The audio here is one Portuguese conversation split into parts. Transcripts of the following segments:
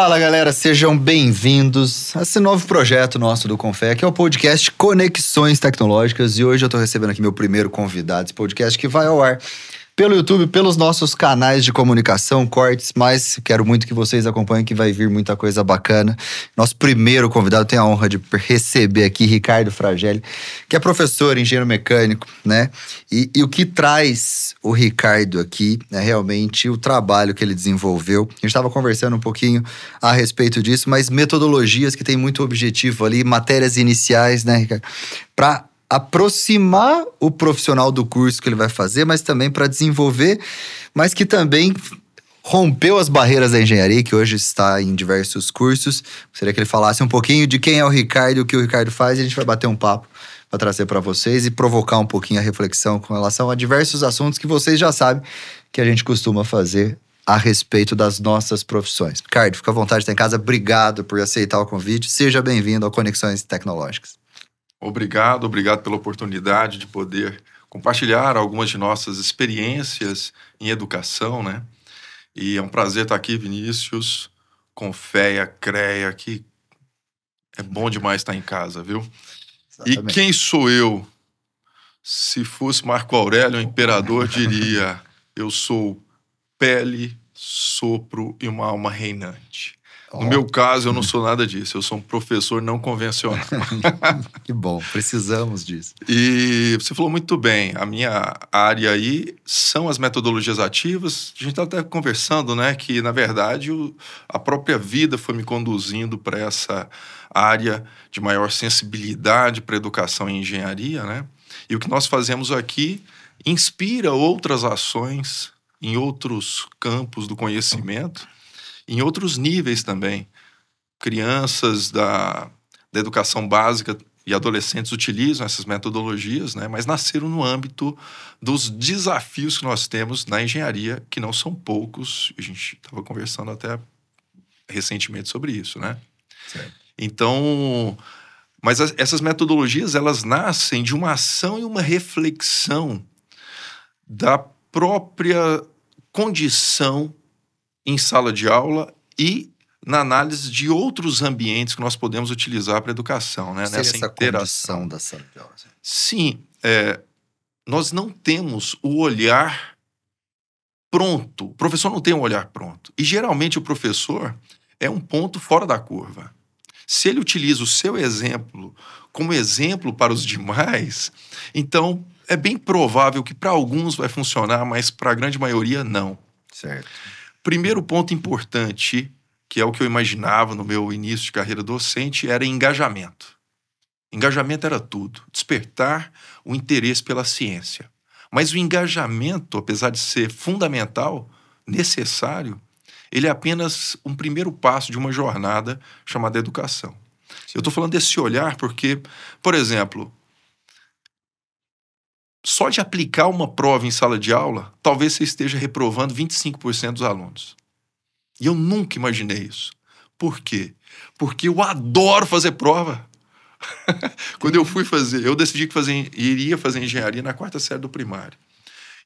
Fala galera, sejam bem-vindos a esse novo projeto nosso do Confé, que é o podcast Conexões Tecnológicas. E hoje eu estou recebendo aqui meu primeiro convidado, esse podcast que vai ao ar pelo YouTube, pelos nossos canais de comunicação, cortes, mas quero muito que vocês acompanhem que vai vir muita coisa bacana. Nosso primeiro convidado tem a honra de receber aqui Ricardo Fragelli, que é professor, engenheiro mecânico, né? E, e o que traz o Ricardo aqui é realmente o trabalho que ele desenvolveu. A gente estava conversando um pouquinho a respeito disso, mas metodologias que tem muito objetivo ali, matérias iniciais, né, Ricardo? Para aproximar o profissional do curso que ele vai fazer, mas também para desenvolver, mas que também rompeu as barreiras da engenharia, que hoje está em diversos cursos. Seria que ele falasse um pouquinho de quem é o Ricardo, o que o Ricardo faz, e a gente vai bater um papo para trazer para vocês e provocar um pouquinho a reflexão com relação a diversos assuntos que vocês já sabem que a gente costuma fazer a respeito das nossas profissões. Ricardo, fica à vontade, está em casa. Obrigado por aceitar o convite. Seja bem-vindo ao Conexões Tecnológicas. Obrigado, obrigado pela oportunidade de poder compartilhar algumas de nossas experiências em educação, né? E é um prazer estar aqui, Vinícius, com Feia, Creia, que é bom demais estar em casa, viu? Exatamente. E quem sou eu? Se fosse Marco Aurélio, o imperador diria: eu sou pele, sopro e uma alma reinante. No meu caso, eu não sou nada disso. Eu sou um professor não convencional. que bom, precisamos disso. E você falou muito bem. A minha área aí são as metodologias ativas. A gente está até conversando, né, que na verdade o, a própria vida foi me conduzindo para essa área de maior sensibilidade para educação e engenharia, né? E o que nós fazemos aqui inspira outras ações em outros campos do conhecimento em outros níveis também. Crianças da, da educação básica e adolescentes utilizam essas metodologias, né? mas nasceram no âmbito dos desafios que nós temos na engenharia, que não são poucos. A gente estava conversando até recentemente sobre isso, né? Certo. Então, mas as, essas metodologias elas nascem de uma ação e uma reflexão da própria condição em sala de aula e na análise de outros ambientes que nós podemos utilizar para a educação, né? Seria nessa essa interação da aula. Sim, é, nós não temos o olhar pronto. O professor não tem um olhar pronto. E geralmente o professor é um ponto fora da curva. Se ele utiliza o seu exemplo como exemplo para os demais, então é bem provável que para alguns vai funcionar, mas para a grande maioria não. Certo primeiro ponto importante, que é o que eu imaginava no meu início de carreira docente, era engajamento. Engajamento era tudo, despertar o interesse pela ciência. Mas o engajamento, apesar de ser fundamental, necessário, ele é apenas um primeiro passo de uma jornada chamada educação. Eu estou falando desse olhar porque, por exemplo, só de aplicar uma prova em sala de aula, talvez você esteja reprovando 25% dos alunos. E eu nunca imaginei isso. Por quê? Porque eu adoro fazer prova. Quando eu fui fazer, eu decidi que fazer, iria fazer engenharia na quarta série do primário.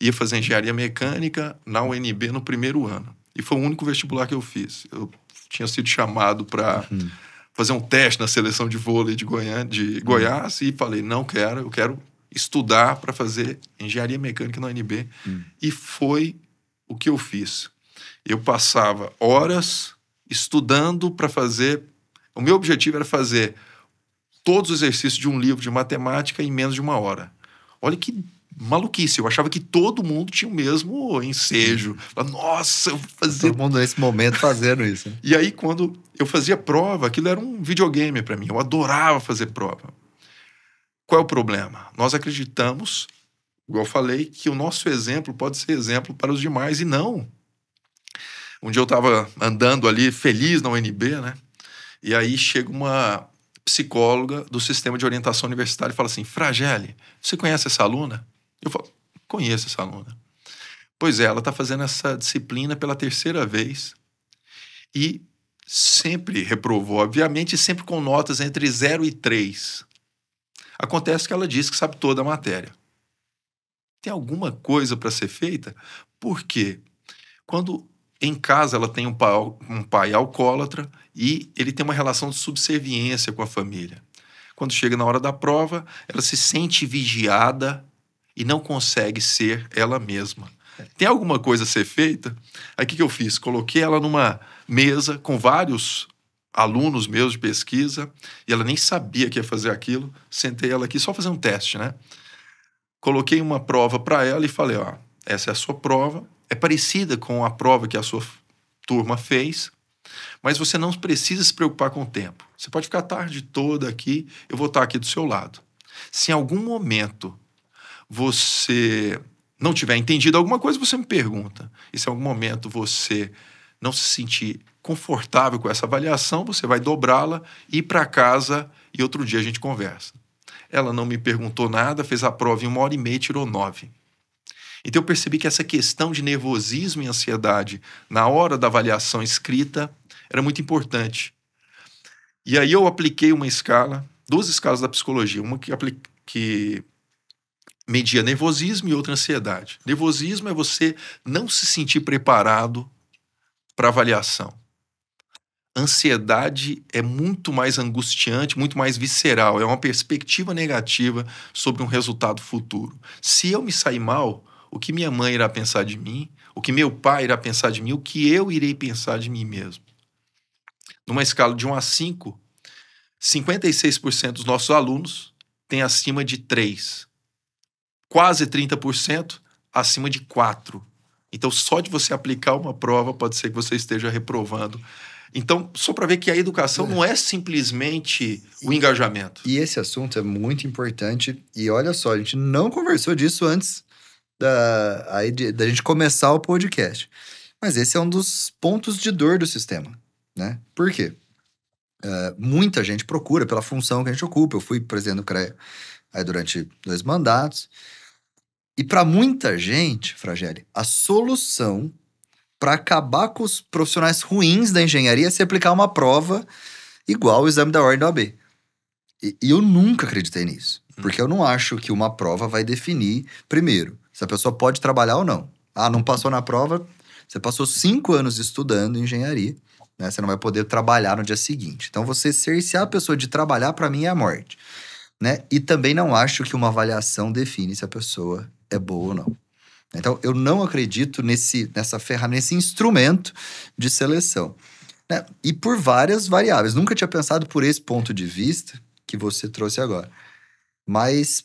Ia fazer engenharia mecânica na UNB no primeiro ano. E foi o único vestibular que eu fiz. Eu tinha sido chamado para uhum. fazer um teste na seleção de vôlei de, Goiânia, de Goiás e falei: não quero, eu quero estudar para fazer engenharia mecânica na UNB. Hum. E foi o que eu fiz. Eu passava horas estudando para fazer. O meu objetivo era fazer todos os exercícios de um livro de matemática em menos de uma hora. Olha que maluquice. Eu achava que todo mundo tinha o mesmo ensejo. Hum. Nossa, eu vou fazer. Todo mundo nesse momento fazendo isso. Né? e aí, quando eu fazia prova, aquilo era um videogame para mim. Eu adorava fazer prova. Qual é o problema? Nós acreditamos, igual eu falei, que o nosso exemplo pode ser exemplo para os demais e não. Um dia eu estava andando ali feliz na UNB, né? E aí chega uma psicóloga do sistema de orientação universitária e fala assim: Fragele, você conhece essa aluna? Eu falo: Conheço essa aluna. Pois é, ela está fazendo essa disciplina pela terceira vez e sempre reprovou, obviamente, sempre com notas entre 0 e 3. Acontece que ela diz que sabe toda a matéria. Tem alguma coisa para ser feita? Por quê? Quando em casa ela tem um pai, um pai alcoólatra e ele tem uma relação de subserviência com a família. Quando chega na hora da prova, ela se sente vigiada e não consegue ser ela mesma. Tem alguma coisa a ser feita? Aqui que eu fiz, coloquei ela numa mesa com vários alunos meus de pesquisa, e ela nem sabia que ia fazer aquilo. Sentei ela aqui só fazer um teste, né? Coloquei uma prova para ela e falei: ó, essa é a sua prova, é parecida com a prova que a sua turma fez, mas você não precisa se preocupar com o tempo. Você pode ficar a tarde toda aqui, eu vou estar aqui do seu lado. Se em algum momento você não tiver entendido alguma coisa, você me pergunta. E se em algum momento você não se sentir confortável com essa avaliação, você vai dobrá-la, ir para casa e outro dia a gente conversa. Ela não me perguntou nada, fez a prova em uma hora e meia, tirou nove. Então eu percebi que essa questão de nervosismo e ansiedade na hora da avaliação escrita era muito importante. E aí eu apliquei uma escala, duas escalas da psicologia, uma que, que media nervosismo e outra ansiedade. Nervosismo é você não se sentir preparado para avaliação ansiedade é muito mais angustiante, muito mais visceral, é uma perspectiva negativa sobre um resultado futuro. Se eu me sair mal, o que minha mãe irá pensar de mim, o que meu pai irá pensar de mim, o que eu irei pensar de mim mesmo. Numa escala de 1 a 5, 56% dos nossos alunos têm acima de 3. Quase 30% acima de 4. Então, só de você aplicar uma prova, pode ser que você esteja reprovando então, só para ver que a educação é. não é simplesmente e, o engajamento. E esse assunto é muito importante. E olha só, a gente não conversou disso antes da, aí, da gente começar o podcast. Mas esse é um dos pontos de dor do sistema. Né? Por quê? Uh, muita gente procura pela função que a gente ocupa. Eu fui presidente do CREA aí durante dois mandatos. E para muita gente, Frageli, a solução para acabar com os profissionais ruins da engenharia se aplicar uma prova igual o exame da ordem da OAB. E, eu nunca acreditei nisso. Hum. Porque eu não acho que uma prova vai definir, primeiro, se a pessoa pode trabalhar ou não. Ah, não passou na prova, você passou cinco anos estudando engenharia, né? Você não vai poder trabalhar no dia seguinte. Então, você cercear a pessoa de trabalhar, para mim, é a morte. Né? E também não acho que uma avaliação define se a pessoa é boa ou não. Então, eu não acredito nesse, nessa ferramenta, nesse instrumento de seleção. Né? E por várias variáveis. Nunca tinha pensado por esse ponto de vista que você trouxe agora. Mas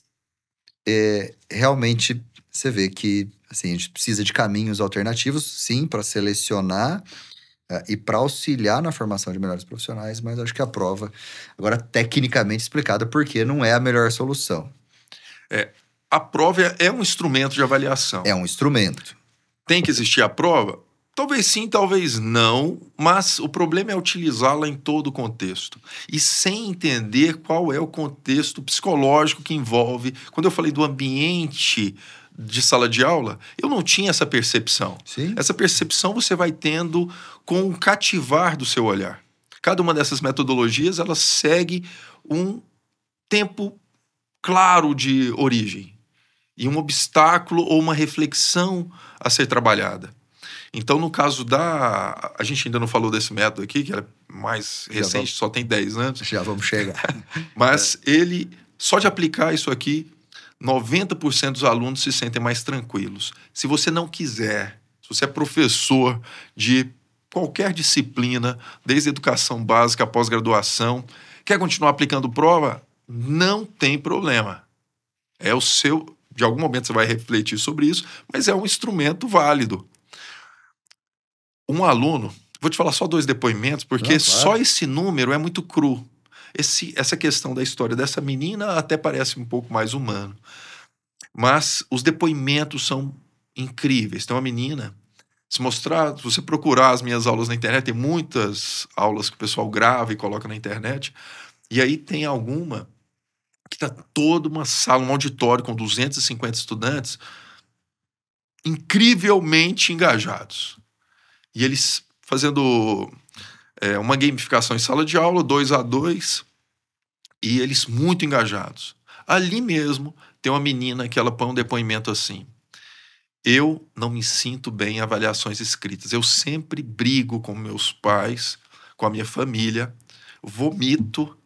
é, realmente você vê que assim, a gente precisa de caminhos alternativos, sim, para selecionar é, e para auxiliar na formação de melhores profissionais, mas acho que a prova, agora tecnicamente explicada, porque não é a melhor solução. É, a prova é, é um instrumento de avaliação. É um instrumento. Tem que existir a prova? Talvez sim, talvez não, mas o problema é utilizá-la em todo o contexto e sem entender qual é o contexto psicológico que envolve. Quando eu falei do ambiente de sala de aula, eu não tinha essa percepção. Sim. Essa percepção você vai tendo com o cativar do seu olhar. Cada uma dessas metodologias ela segue um tempo claro de origem e um obstáculo ou uma reflexão a ser trabalhada. Então, no caso da. A gente ainda não falou desse método aqui, que é mais Já recente, vamos... só tem 10 anos. Já vamos chegar. Mas é. ele, só de aplicar isso aqui, 90% dos alunos se sentem mais tranquilos. Se você não quiser, se você é professor de qualquer disciplina, desde educação básica à pós-graduação, quer continuar aplicando prova? Não tem problema. É o seu de algum momento você vai refletir sobre isso, mas é um instrumento válido. Um aluno, vou te falar só dois depoimentos, porque Não, só esse número é muito cru. Esse, essa questão da história dessa menina até parece um pouco mais humano. Mas os depoimentos são incríveis. Tem uma menina, se mostrar, se você procurar as minhas aulas na internet, tem muitas aulas que o pessoal grava e coloca na internet. E aí tem alguma que está toda uma sala, um auditório com 250 estudantes incrivelmente engajados. E eles fazendo é, uma gamificação em sala de aula, dois a dois, e eles muito engajados. Ali mesmo tem uma menina que ela põe um depoimento assim. Eu não me sinto bem em avaliações escritas. Eu sempre brigo com meus pais, com a minha família, vomito.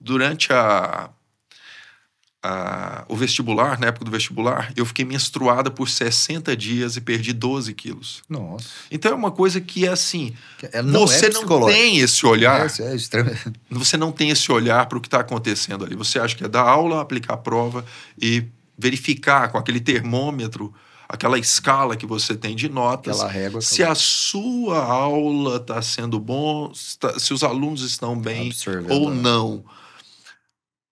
Durante a a, o vestibular, na época do vestibular, eu fiquei menstruada por 60 dias e perdi 12 quilos. Nossa. Então é uma coisa que é assim. Não você é não tem esse olhar. É, é Você não tem esse olhar para o que está acontecendo ali. Você acha que é dar aula, aplicar a prova e verificar com aquele termômetro, aquela escala que você tem de notas, régua, se a sua aula está sendo bom, tá, se os alunos estão bem ou né? não. A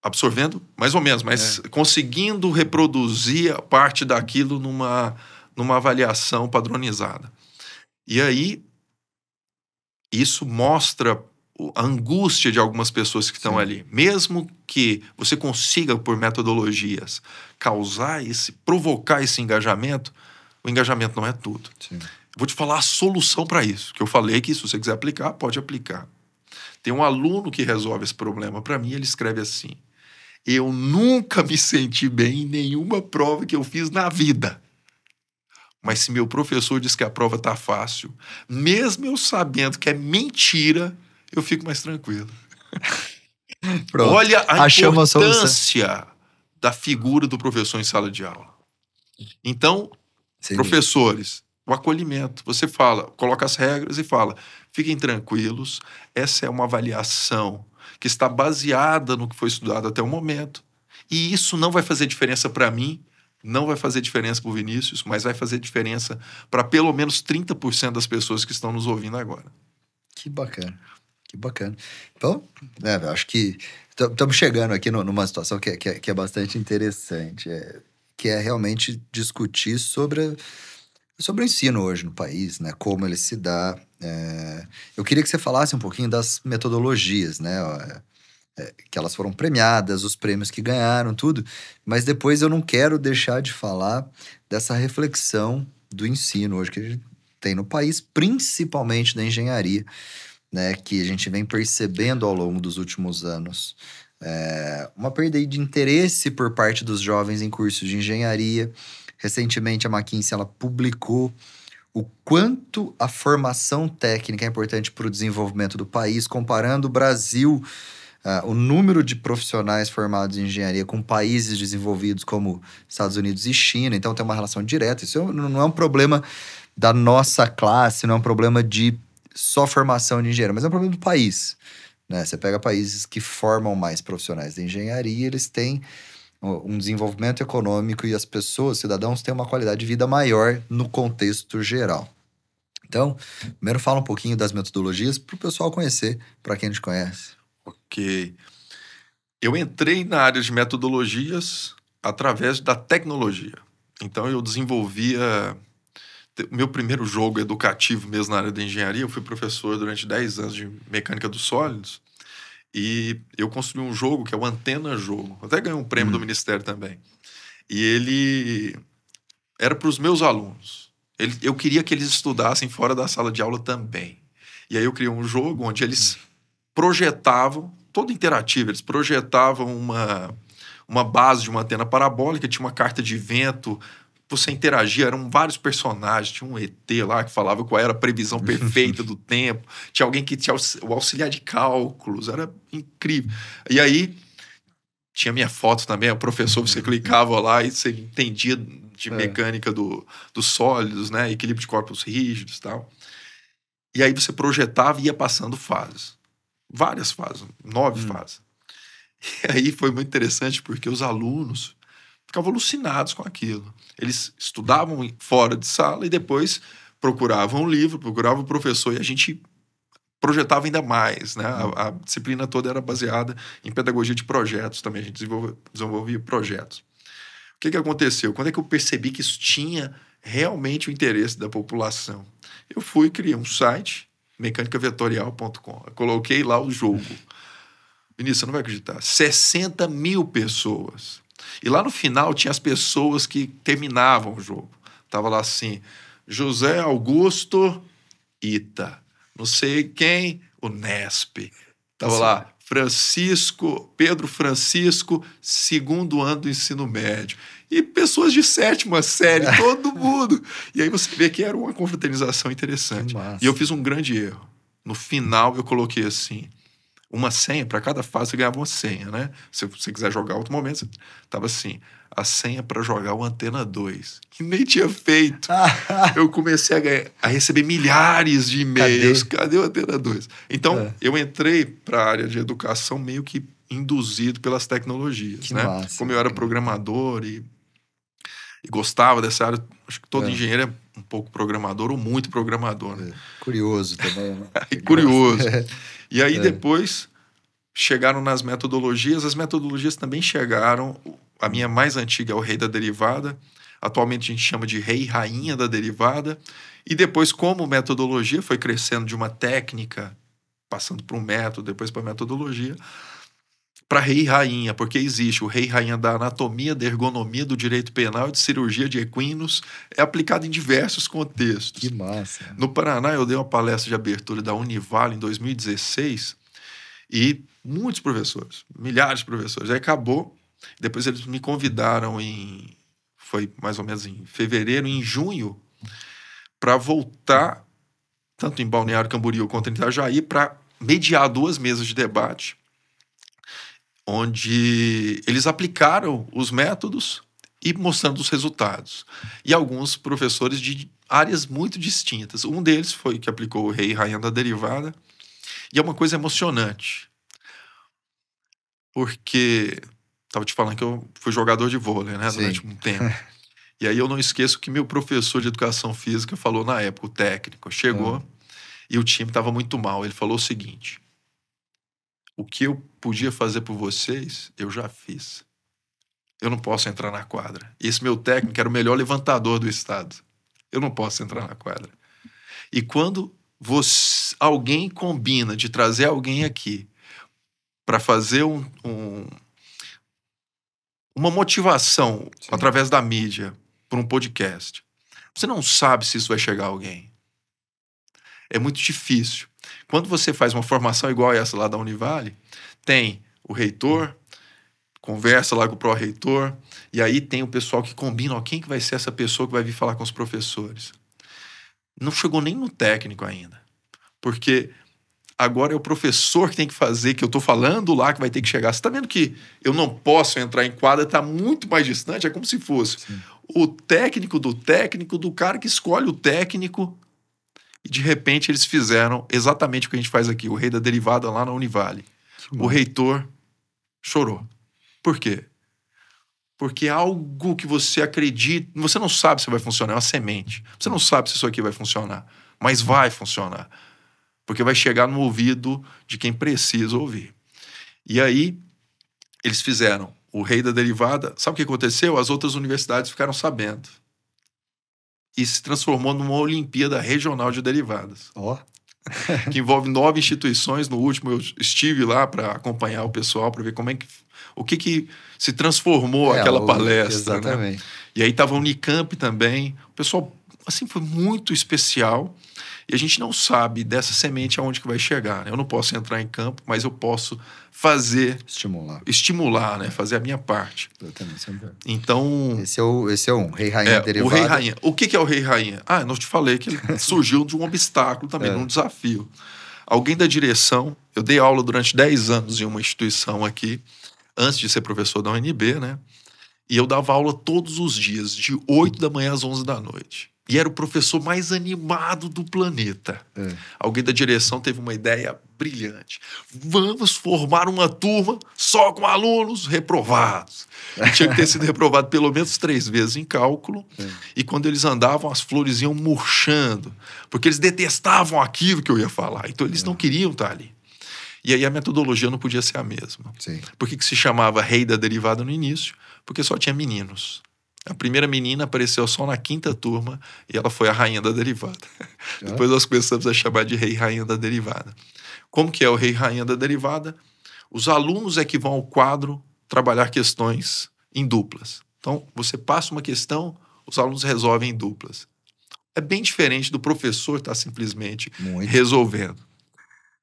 absorvendo, mais ou menos, mas é. conseguindo reproduzir parte daquilo numa, numa avaliação padronizada. E aí, isso mostra a angústia de algumas pessoas que estão Sim. ali. Mesmo que você consiga, por metodologias, causar esse, provocar esse engajamento, o engajamento não é tudo. Sim. Vou te falar a solução para isso, que eu falei que se você quiser aplicar, pode aplicar. Tem um aluno que resolve esse problema para mim, ele escreve assim: eu nunca me senti bem em nenhuma prova que eu fiz na vida. Mas se meu professor diz que a prova está fácil, mesmo eu sabendo que é mentira, eu fico mais tranquilo. Pronto, Olha a importância a da figura do professor em sala de aula. Então, Sim. professores, o acolhimento. Você fala, coloca as regras e fala: fiquem tranquilos, essa é uma avaliação que está baseada no que foi estudado até o momento. E isso não vai fazer diferença para mim, não vai fazer diferença para o Vinícius, mas vai fazer diferença para pelo menos 30% das pessoas que estão nos ouvindo agora. Que bacana. Que bacana. Então, né, acho que estamos chegando aqui no, numa situação que, é, que, é, que é bastante interessante, é, que é realmente discutir sobre, sobre o ensino hoje no país, né? Como ele se dá, é, eu queria que você falasse um pouquinho das metodologias, né? É, é, que elas foram premiadas, os prêmios que ganharam, tudo. Mas depois eu não quero deixar de falar dessa reflexão do ensino hoje que a gente tem no país, principalmente da engenharia, né? Que a gente vem percebendo ao longo dos últimos anos. É, uma perda de interesse por parte dos jovens em cursos de engenharia. Recentemente, a McKinsey ela publicou o quanto a formação técnica é importante para o desenvolvimento do país, comparando o Brasil, uh, o número de profissionais formados em engenharia com países desenvolvidos como Estados Unidos e China, então tem uma relação direta. Isso não é um problema da nossa classe, não é um problema de só formação de engenheiro, mas é um problema do país. Né? Você pega países que formam mais profissionais de engenharia, eles têm um desenvolvimento econômico e as pessoas, cidadãos, têm uma qualidade de vida maior no contexto geral. Então, primeiro fala um pouquinho das metodologias para o pessoal conhecer, para quem a gente conhece. Ok. Eu entrei na área de metodologias através da tecnologia. Então, eu desenvolvia o meu primeiro jogo educativo mesmo na área da engenharia. Eu fui professor durante 10 anos de mecânica dos sólidos. E eu construí um jogo que é o Antena Jogo. Até ganhei um prêmio do hum. Ministério também. E ele era para os meus alunos. Ele, eu queria que eles estudassem fora da sala de aula também. E aí eu criei um jogo onde eles hum. projetavam, todo interativo, eles projetavam uma, uma base de uma antena parabólica, tinha uma carta de vento, Tipo, você interagia, eram vários personagens, tinha um ET lá que falava qual era a previsão perfeita do tempo, tinha alguém que tinha o auxiliar de cálculos, era incrível. E aí tinha minha foto também, o professor, você clicava lá e você entendia de é. mecânica do, dos sólidos, né, equilíbrio de corpos rígidos e tal. E aí você projetava e ia passando fases. Várias fases, nove hum. fases. E aí foi muito interessante porque os alunos ficavam alucinados com aquilo. Eles estudavam fora de sala e depois procuravam o livro, procuravam o professor e a gente projetava ainda mais, né? A, a disciplina toda era baseada em pedagogia de projetos também, a gente desenvolvia, desenvolvia projetos. O que, que aconteceu? Quando é que eu percebi que isso tinha realmente o interesse da população? Eu fui criei um site, mecânicavetorial.com, coloquei lá o jogo. Vinícius, você não vai acreditar, 60 mil pessoas e lá no final tinha as pessoas que terminavam o jogo. Tava lá assim: José Augusto Ita, não sei quem, o Nesp. Tava lá Francisco, Pedro Francisco, segundo ano do ensino médio. E pessoas de sétima série, todo mundo. E aí você vê que era uma confraternização interessante. E eu fiz um grande erro. No final eu coloquei assim: uma senha, para cada fase você ganhava uma senha, né? Se você quiser jogar outro momento, você... tava assim, a senha para jogar o Antena 2, que nem tinha feito. eu comecei a, ganhar, a, receber milhares de e-mails, cadê, cadê o Antena 2? Então, é. eu entrei para a área de educação meio que induzido pelas tecnologias, que né? Massa. Como eu era programador e, e, gostava dessa área, acho que todo é. engenheiro é pouco programador ou muito programador. Né? É, curioso também, né? curioso. É. E aí é. depois chegaram nas metodologias, as metodologias também chegaram. A minha mais antiga é o Rei da Derivada, atualmente a gente chama de Rei Rainha da Derivada. E depois, como metodologia foi crescendo de uma técnica, passando para um método, depois para metodologia, para rei e rainha, porque existe o rei e rainha da anatomia, da ergonomia, do direito penal e de cirurgia de equinos, é aplicado em diversos contextos. Que massa. No Paraná, eu dei uma palestra de abertura da Univale em 2016 e muitos professores, milhares de professores. Aí acabou, depois eles me convidaram em. Foi mais ou menos em fevereiro, em junho, para voltar, tanto em Balneário Camboriú quanto em Itajaí, para mediar duas mesas de debate onde eles aplicaram os métodos e mostrando os resultados. E alguns professores de áreas muito distintas. Um deles foi que aplicou o rei e rainha da derivada. E é uma coisa emocionante. Porque estava te falando que eu fui jogador de vôlei, né, Sim. durante um tempo. e aí eu não esqueço que meu professor de educação física falou na época, o técnico, chegou ah. e o time estava muito mal. Ele falou o seguinte: o que eu podia fazer por vocês, eu já fiz. Eu não posso entrar na quadra. Esse meu técnico era o melhor levantador do estado. Eu não posso entrar na quadra. E quando você, alguém combina de trazer alguém aqui para fazer um, um, uma motivação Sim. através da mídia para um podcast, você não sabe se isso vai chegar a alguém. É muito difícil. Quando você faz uma formação igual essa lá da Univale, tem o reitor, conversa lá com o pró-reitor, e aí tem o pessoal que combina ó, quem que vai ser essa pessoa que vai vir falar com os professores. Não chegou nem no técnico ainda, porque agora é o professor que tem que fazer, que eu estou falando lá que vai ter que chegar. Você está vendo que eu não posso entrar em quadra, está muito mais distante, é como se fosse Sim. o técnico do técnico, do cara que escolhe o técnico e de repente eles fizeram exatamente o que a gente faz aqui, o rei da derivada lá na Univale. O reitor chorou. Por quê? Porque é algo que você acredita, você não sabe se vai funcionar, é uma semente. Você não sabe se isso aqui vai funcionar, mas vai funcionar. Porque vai chegar no ouvido de quem precisa ouvir. E aí eles fizeram o rei da derivada. Sabe o que aconteceu? As outras universidades ficaram sabendo e se transformou numa Olimpíada Regional de Derivadas. Ó. Oh. que envolve nove instituições. No último eu estive lá para acompanhar o pessoal para ver como é que o que, que se transformou é, aquela o, palestra. Né? Exatamente. Né? E aí estava o Unicamp também. O pessoal assim, foi muito especial. E a gente não sabe dessa semente aonde que vai chegar. Né? Eu não posso entrar em campo, mas eu posso fazer... Estimular. Estimular, né? Fazer a minha parte. É então... Esse é, o, esse é um, rei rainha é, derivado. O rei rainha. O que, que é o rei rainha? Ah, não te falei que ele surgiu de um obstáculo também, é. de um desafio. Alguém da direção... Eu dei aula durante 10 anos em uma instituição aqui, antes de ser professor da UNB, né? E eu dava aula todos os dias, de 8 da manhã às 11 da noite. E era o professor mais animado do planeta. É. Alguém da direção teve uma ideia brilhante. Vamos formar uma turma só com alunos reprovados. E tinha que ter sido reprovado pelo menos três vezes em cálculo. É. E quando eles andavam, as flores iam murchando, porque eles detestavam aquilo que eu ia falar. Então eles é. não queriam estar ali. E aí a metodologia não podia ser a mesma. Sim. Por que, que se chamava rei da derivada no início? Porque só tinha meninos. A primeira menina apareceu só na quinta turma e ela foi a rainha da derivada. Depois nós começamos a chamar de rei rainha da derivada. Como que é o rei rainha da derivada? Os alunos é que vão ao quadro trabalhar questões em duplas. Então, você passa uma questão, os alunos resolvem em duplas. É bem diferente do professor estar tá simplesmente Muito. resolvendo.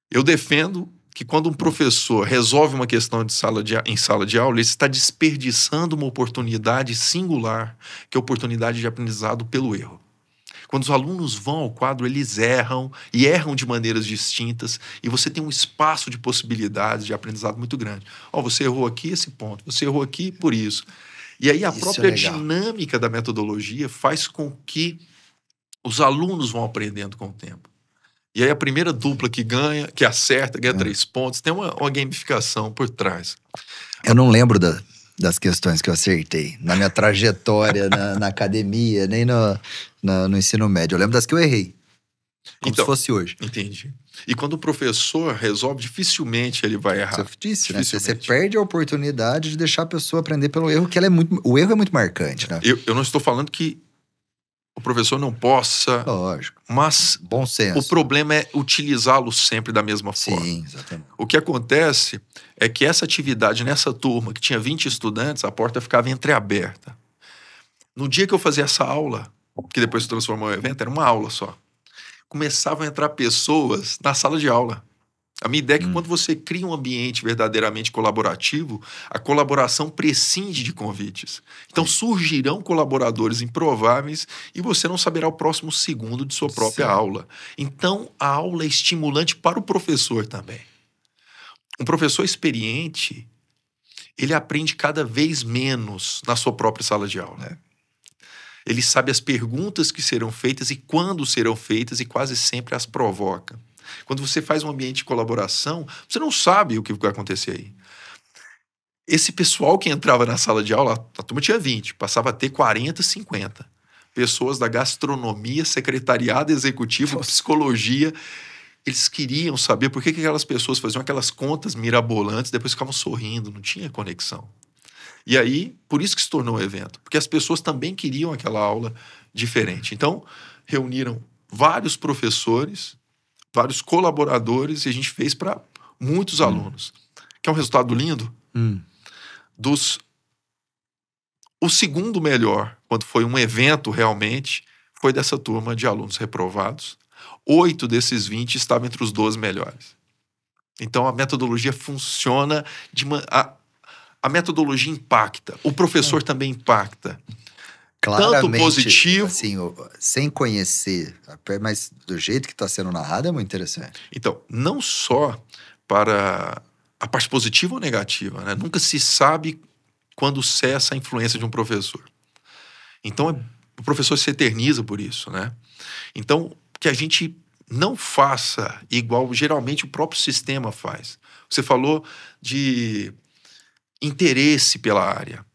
Eu defendo que quando um professor resolve uma questão de sala de, em sala de aula, ele está desperdiçando uma oportunidade singular, que é a oportunidade de aprendizado pelo erro. Quando os alunos vão ao quadro, eles erram e erram de maneiras distintas, e você tem um espaço de possibilidades de aprendizado muito grande. Ó, oh, você errou aqui esse ponto, você errou aqui por isso. E aí a isso é própria é dinâmica da metodologia faz com que os alunos vão aprendendo com o tempo. E aí a primeira dupla que ganha, que acerta, ganha é. três pontos. Tem uma, uma, gamificação por trás. Eu não lembro da, das questões que eu acertei na minha trajetória, na, na, academia, nem no, no ensino médio. Eu lembro das que eu errei. Como então, se fosse hoje. Entendi. E quando o professor resolve, dificilmente ele vai errar. Você é disse, né? Você perde a oportunidade de deixar a pessoa aprender pelo erro, que ela é muito, o erro é muito marcante, né? Eu, eu não estou falando que o professor não possa. Lógico. Mas bom senso. O problema é utilizá-lo sempre da mesma forma. Sim, exatamente. O que acontece é que essa atividade nessa turma, que tinha 20 estudantes, a porta ficava entreaberta. No dia que eu fazia essa aula, que depois se transformou em evento, era uma aula só. Começavam a entrar pessoas na sala de aula. A minha ideia é que hum. quando você cria um ambiente verdadeiramente colaborativo, a colaboração prescinde de convites. Então surgirão colaboradores improváveis e você não saberá o próximo segundo de sua própria Sim. aula. Então a aula é estimulante para o professor também. Um professor experiente, ele aprende cada vez menos na sua própria sala de aula. É. Ele sabe as perguntas que serão feitas e quando serão feitas e quase sempre as provoca. Quando você faz um ambiente de colaboração, você não sabe o que vai acontecer aí. Esse pessoal que entrava na sala de aula, a turma tinha 20, passava a ter 40, 50. Pessoas da gastronomia, secretariado executivo, Nossa. psicologia. Eles queriam saber por que, que aquelas pessoas faziam aquelas contas mirabolantes, depois ficavam sorrindo, não tinha conexão. E aí, por isso que se tornou um evento, porque as pessoas também queriam aquela aula diferente. Então, reuniram vários professores vários colaboradores e a gente fez para muitos hum. alunos. Que é um resultado lindo. Hum. Dos o segundo melhor, quando foi um evento realmente, foi dessa turma de alunos reprovados. Oito desses 20 estavam entre os 12 melhores. Então a metodologia funciona de uma, a, a metodologia impacta, o professor é. também impacta. Claramente, tanto positivo. Assim, sem conhecer, mas do jeito que está sendo narrado é muito interessante. Então, não só para a parte positiva ou negativa, né? Nunca se sabe quando cessa a influência de um professor. Então, é, o professor se eterniza por isso, né? Então, que a gente não faça igual geralmente o próprio sistema faz. Você falou de interesse pela área.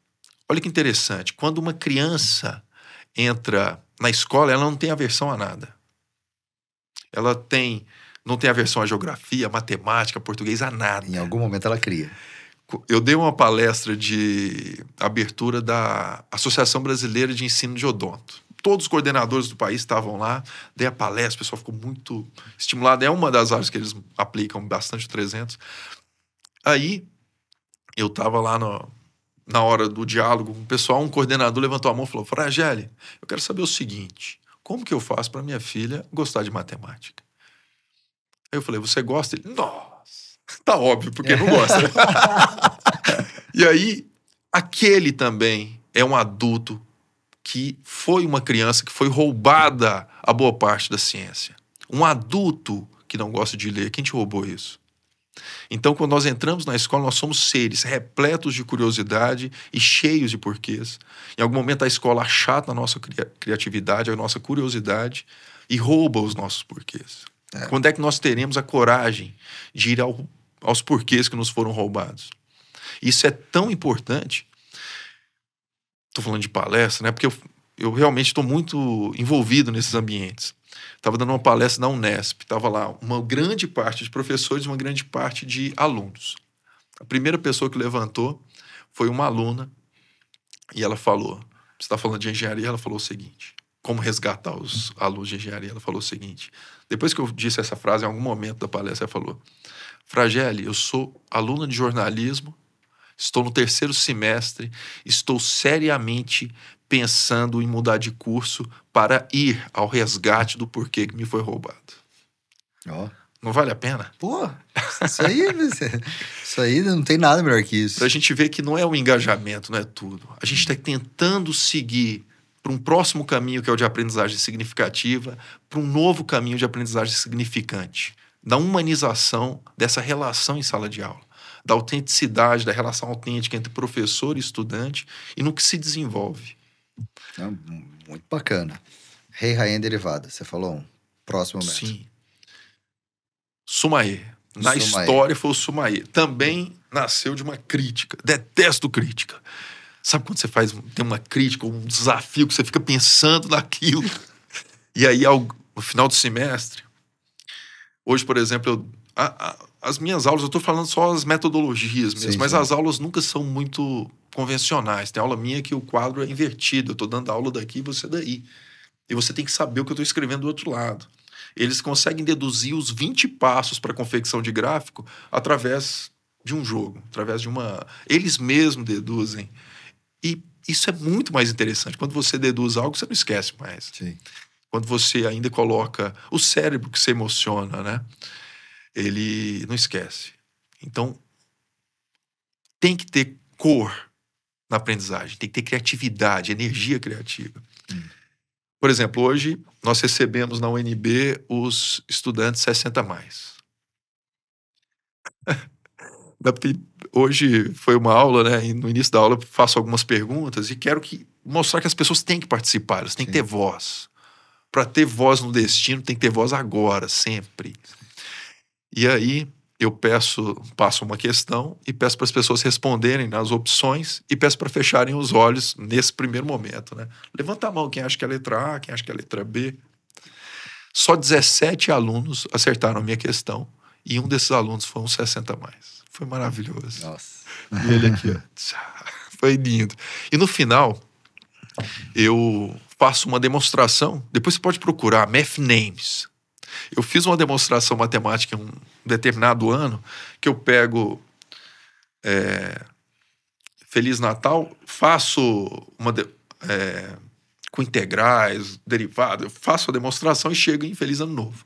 Olha que interessante, quando uma criança entra na escola, ela não tem aversão a nada. Ela tem não tem aversão à geografia, matemática, português, a nada. Em algum momento ela cria. Eu dei uma palestra de abertura da Associação Brasileira de Ensino de Odonto. Todos os coordenadores do país estavam lá, dei a palestra, o pessoal ficou muito estimulado. É uma das áreas que eles aplicam bastante 300. Aí eu estava lá no, na hora do diálogo com o pessoal, um coordenador levantou a mão e falou: Frangeli, eu quero saber o seguinte: como que eu faço para minha filha gostar de matemática? Aí eu falei: Você gosta? Ele, Nossa, tá óbvio, porque não gosta. e aí, aquele também é um adulto que foi uma criança que foi roubada a boa parte da ciência. Um adulto que não gosta de ler, quem te roubou isso? Então, quando nós entramos na escola, nós somos seres repletos de curiosidade e cheios de porquês. Em algum momento, a escola achata a nossa criatividade, a nossa curiosidade e rouba os nossos porquês. É. Quando é que nós teremos a coragem de ir ao, aos porquês que nos foram roubados? Isso é tão importante. Estou falando de palestra, né? Porque eu, eu realmente estou muito envolvido nesses ambientes estava dando uma palestra na Unesp, estava lá uma grande parte de professores, uma grande parte de alunos. A primeira pessoa que levantou foi uma aluna e ela falou: Você está falando de engenharia? Ela falou o seguinte: Como resgatar os alunos de engenharia? Ela falou o seguinte. Depois que eu disse essa frase, em algum momento da palestra, ela falou: Frageli, eu sou aluna de jornalismo Estou no terceiro semestre, estou seriamente pensando em mudar de curso para ir ao resgate do porquê que me foi roubado. Ó. Oh. Não vale a pena? Pô, isso aí, isso aí não tem nada melhor que isso. Pra gente ver que não é o um engajamento, não é tudo. A gente está tentando seguir para um próximo caminho, que é o de aprendizagem significativa, para um novo caminho de aprendizagem significante, da humanização dessa relação em sala de aula da autenticidade, da relação autêntica entre professor e estudante e no que se desenvolve. Muito bacana. Rei Rainha Derivada, você falou um. Próximo momento. Sim. Sumaê. Na Sumaê. história foi o Sumaê. Também nasceu de uma crítica. Detesto crítica. Sabe quando você faz tem uma crítica, um desafio que você fica pensando naquilo? E aí, ao, no final do semestre, hoje, por exemplo, eu, a, a, as minhas aulas, eu estou falando só as metodologias mesmo, sim, mas sim. as aulas nunca são muito convencionais. Tem aula minha que o quadro é invertido, eu estou dando a aula daqui e você daí. E você tem que saber o que eu estou escrevendo do outro lado. Eles conseguem deduzir os 20 passos para confecção de gráfico através de um jogo, através de uma. Eles mesmos deduzem. E isso é muito mais interessante. Quando você deduz algo, você não esquece mais. Sim. Quando você ainda coloca o cérebro que se emociona, né? ele não esquece. Então, tem que ter cor na aprendizagem, tem que ter criatividade, energia criativa. Hum. Por exemplo, hoje nós recebemos na UNB os estudantes 60 mais. Hoje foi uma aula, né? E no início da aula faço algumas perguntas e quero que, mostrar que as pessoas têm que participar, elas têm Sim. que ter voz. Para ter voz no destino, tem que ter voz agora, sempre. Sim. E aí eu peço, passo uma questão e peço para as pessoas responderem nas opções e peço para fecharem os olhos nesse primeiro momento. Né? Levanta a mão quem acha que é a letra A, quem acha que é a letra B. Só 17 alunos acertaram a minha questão e um desses alunos foi um 60 mais. Foi maravilhoso. Nossa. E ele aqui, ó. foi lindo. E no final, eu faço uma demonstração. Depois você pode procurar Math Names. Eu fiz uma demonstração matemática em um determinado ano que eu pego é, Feliz Natal, faço uma de, é, com integrais, derivado, faço a demonstração e chego em Feliz Ano Novo.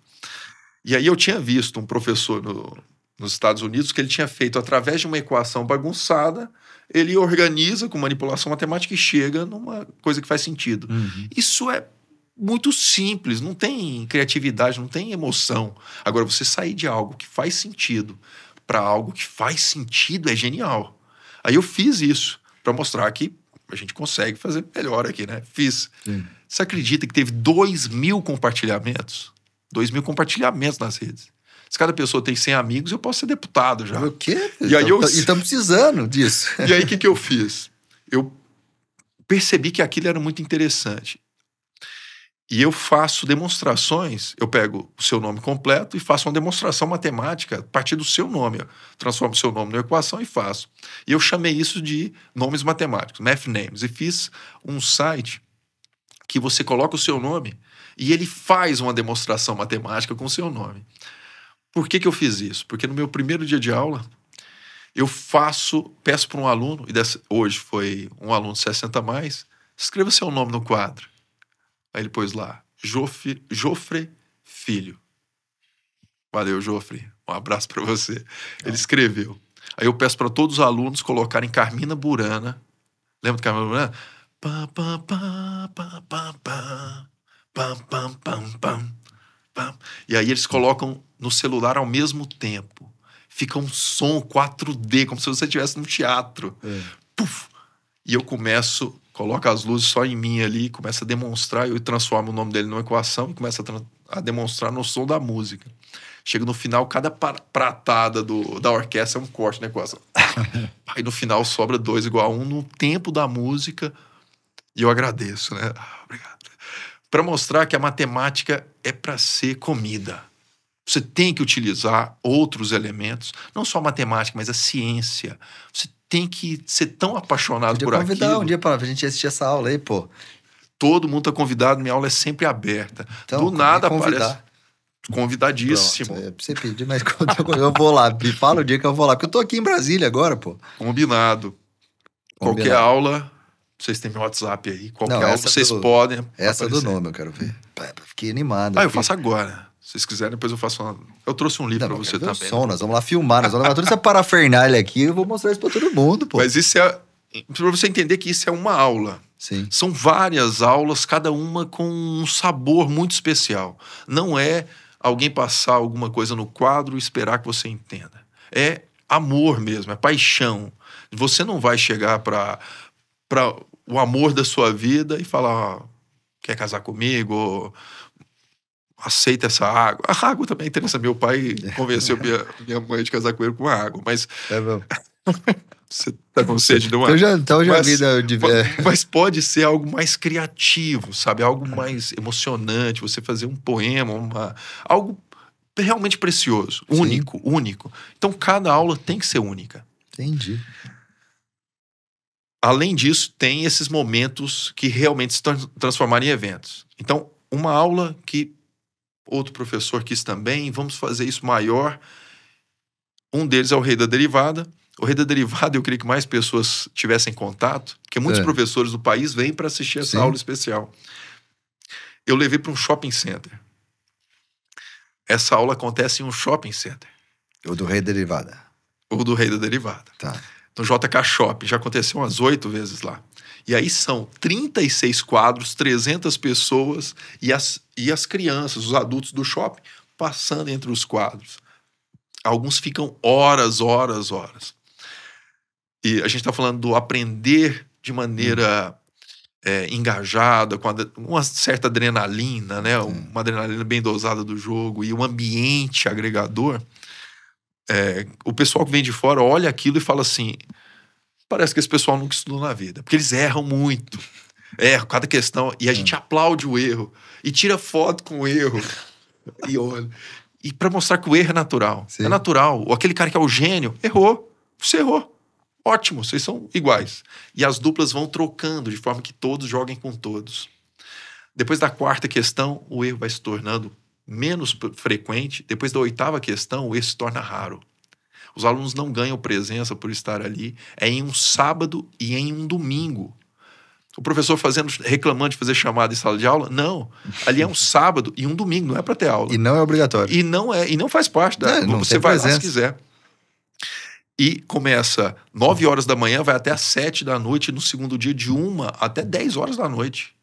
E aí eu tinha visto um professor no, nos Estados Unidos que ele tinha feito através de uma equação bagunçada, ele organiza com manipulação matemática e chega numa coisa que faz sentido. Uhum. Isso é muito simples, não tem criatividade, não tem emoção. Agora, você sair de algo que faz sentido para algo que faz sentido é genial. Aí eu fiz isso para mostrar que a gente consegue fazer melhor aqui, né? Fiz. Sim. Você acredita que teve dois mil compartilhamentos? dois mil compartilhamentos nas redes. Se cada pessoa tem 100 amigos, eu posso ser deputado já. O quê? E estamos então, então precisando disso. E aí o que, que eu fiz? Eu percebi que aquilo era muito interessante. E eu faço demonstrações, eu pego o seu nome completo e faço uma demonstração matemática a partir do seu nome. Eu transformo o seu nome numa equação e faço. E eu chamei isso de nomes matemáticos, math names. E fiz um site que você coloca o seu nome e ele faz uma demonstração matemática com o seu nome. Por que, que eu fiz isso? Porque no meu primeiro dia de aula, eu faço, peço para um aluno, e hoje foi um aluno 60 mais, escreva seu nome no quadro. Aí ele pôs lá, Jof, Jofre Filho. Valeu, Jofre. Um abraço para você. Ele é. escreveu. Aí eu peço para todos os alunos colocarem Carmina Burana. Lembra do Carmina Burana? Pam, pam, pam, pam, pam, pam. Pam, pam, pam, pam, pam. E aí eles colocam no celular ao mesmo tempo. Fica um som 4D, como se você estivesse no teatro. É. Puf! E eu começo coloca as luzes só em mim ali, começa a demonstrar, eu transformo o nome dele numa equação e começa a, a demonstrar no som da música. Chega no final, cada pratada do, da orquestra é um corte na equação. Aí no final sobra dois igual a um no tempo da música e eu agradeço, né? Ah, obrigado. Para mostrar que a matemática é para ser comida. Você tem que utilizar outros elementos, não só a matemática, mas a ciência. Você tem que ser tão apaixonado por convidar aquilo. convidar um dia para a gente assistir essa aula aí, pô. Todo mundo tá convidado, minha aula é sempre aberta. Então, Do nada convidar. aparece convidadíssimo. Pronto, é você pedir, mas eu, eu vou lá, me fala o dia que eu vou lá, porque eu tô aqui em Brasília agora, pô. Combinado. Combinado. Qualquer aula, vocês têm meu WhatsApp aí, qualquer Não, aula vocês do, podem. Essa é aparecer. do nome eu quero ver. Fiquei animado. Ah, eu fiquei... faço agora vocês quiserem, depois eu faço uma... Eu trouxe um livro para você também. Tá som, né? nós vamos lá filmar, nós vamos levar toda essa é parafernália aqui, eu vou mostrar isso para todo mundo, pô. Mas isso é... Para você entender que isso é uma aula. Sim. São várias aulas, cada uma com um sabor muito especial. Não é alguém passar alguma coisa no quadro e esperar que você entenda. É amor mesmo, é paixão. Você não vai chegar para o amor da sua vida e falar, ah, quer casar comigo? Ou aceita essa água. A água também é interessa. Meu pai convenceu minha, minha mãe de casar com ele com a água, mas. É bom. Você tá com sede, de uma. Eu já, então já mas, vida né, de Mas pode ser algo mais criativo, sabe? Algo mais emocionante, você fazer um poema, uma, algo realmente precioso, único, Sim. único. Então cada aula tem que ser única. Entendi. Além disso, tem esses momentos que realmente se transformaram em eventos. Então, uma aula que outro professor quis também, vamos fazer isso maior. Um deles é o rei da derivada. O rei da derivada, eu queria que mais pessoas tivessem contato, porque muitos é. professores do país vêm para assistir essa Sim. aula especial. Eu levei para um shopping center. Essa aula acontece em um shopping center. O do rei da derivada. O do rei da derivada. Tá no JK Shop. Já aconteceu umas oito vezes lá. E aí são 36 quadros, 300 pessoas e as, e as crianças, os adultos do shopping, passando entre os quadros. Alguns ficam horas, horas, horas. E a gente está falando do aprender de maneira é, engajada, com uma certa adrenalina, né? uma adrenalina bem dosada do jogo e um ambiente agregador é, o pessoal que vem de fora olha aquilo e fala assim: parece que esse pessoal nunca estudou na vida, porque eles erram muito. Erram cada questão, e a gente hum. aplaude o erro, e tira foto com o erro, e olha. E para mostrar que o erro é natural. É Sim. É natural. Ou aquele cara que é o gênio, errou. Você errou. Ótimo, vocês são iguais. E as duplas vão trocando de forma que todos joguem com todos. Depois da quarta questão, o erro vai se tornando menos frequente, depois da oitava questão, esse se torna raro. Os alunos não ganham presença por estar ali, é em um sábado e em um domingo. O professor fazendo, reclamando de fazer chamada em sala de aula? Não. Ali é um sábado e um domingo, não é para ter aula. E não é obrigatório. E não é, e não faz parte da. Não, não você vai presença. lá se quiser. E começa 9 horas da manhã, vai até às 7 da noite, no segundo dia, de uma até 10 horas da noite.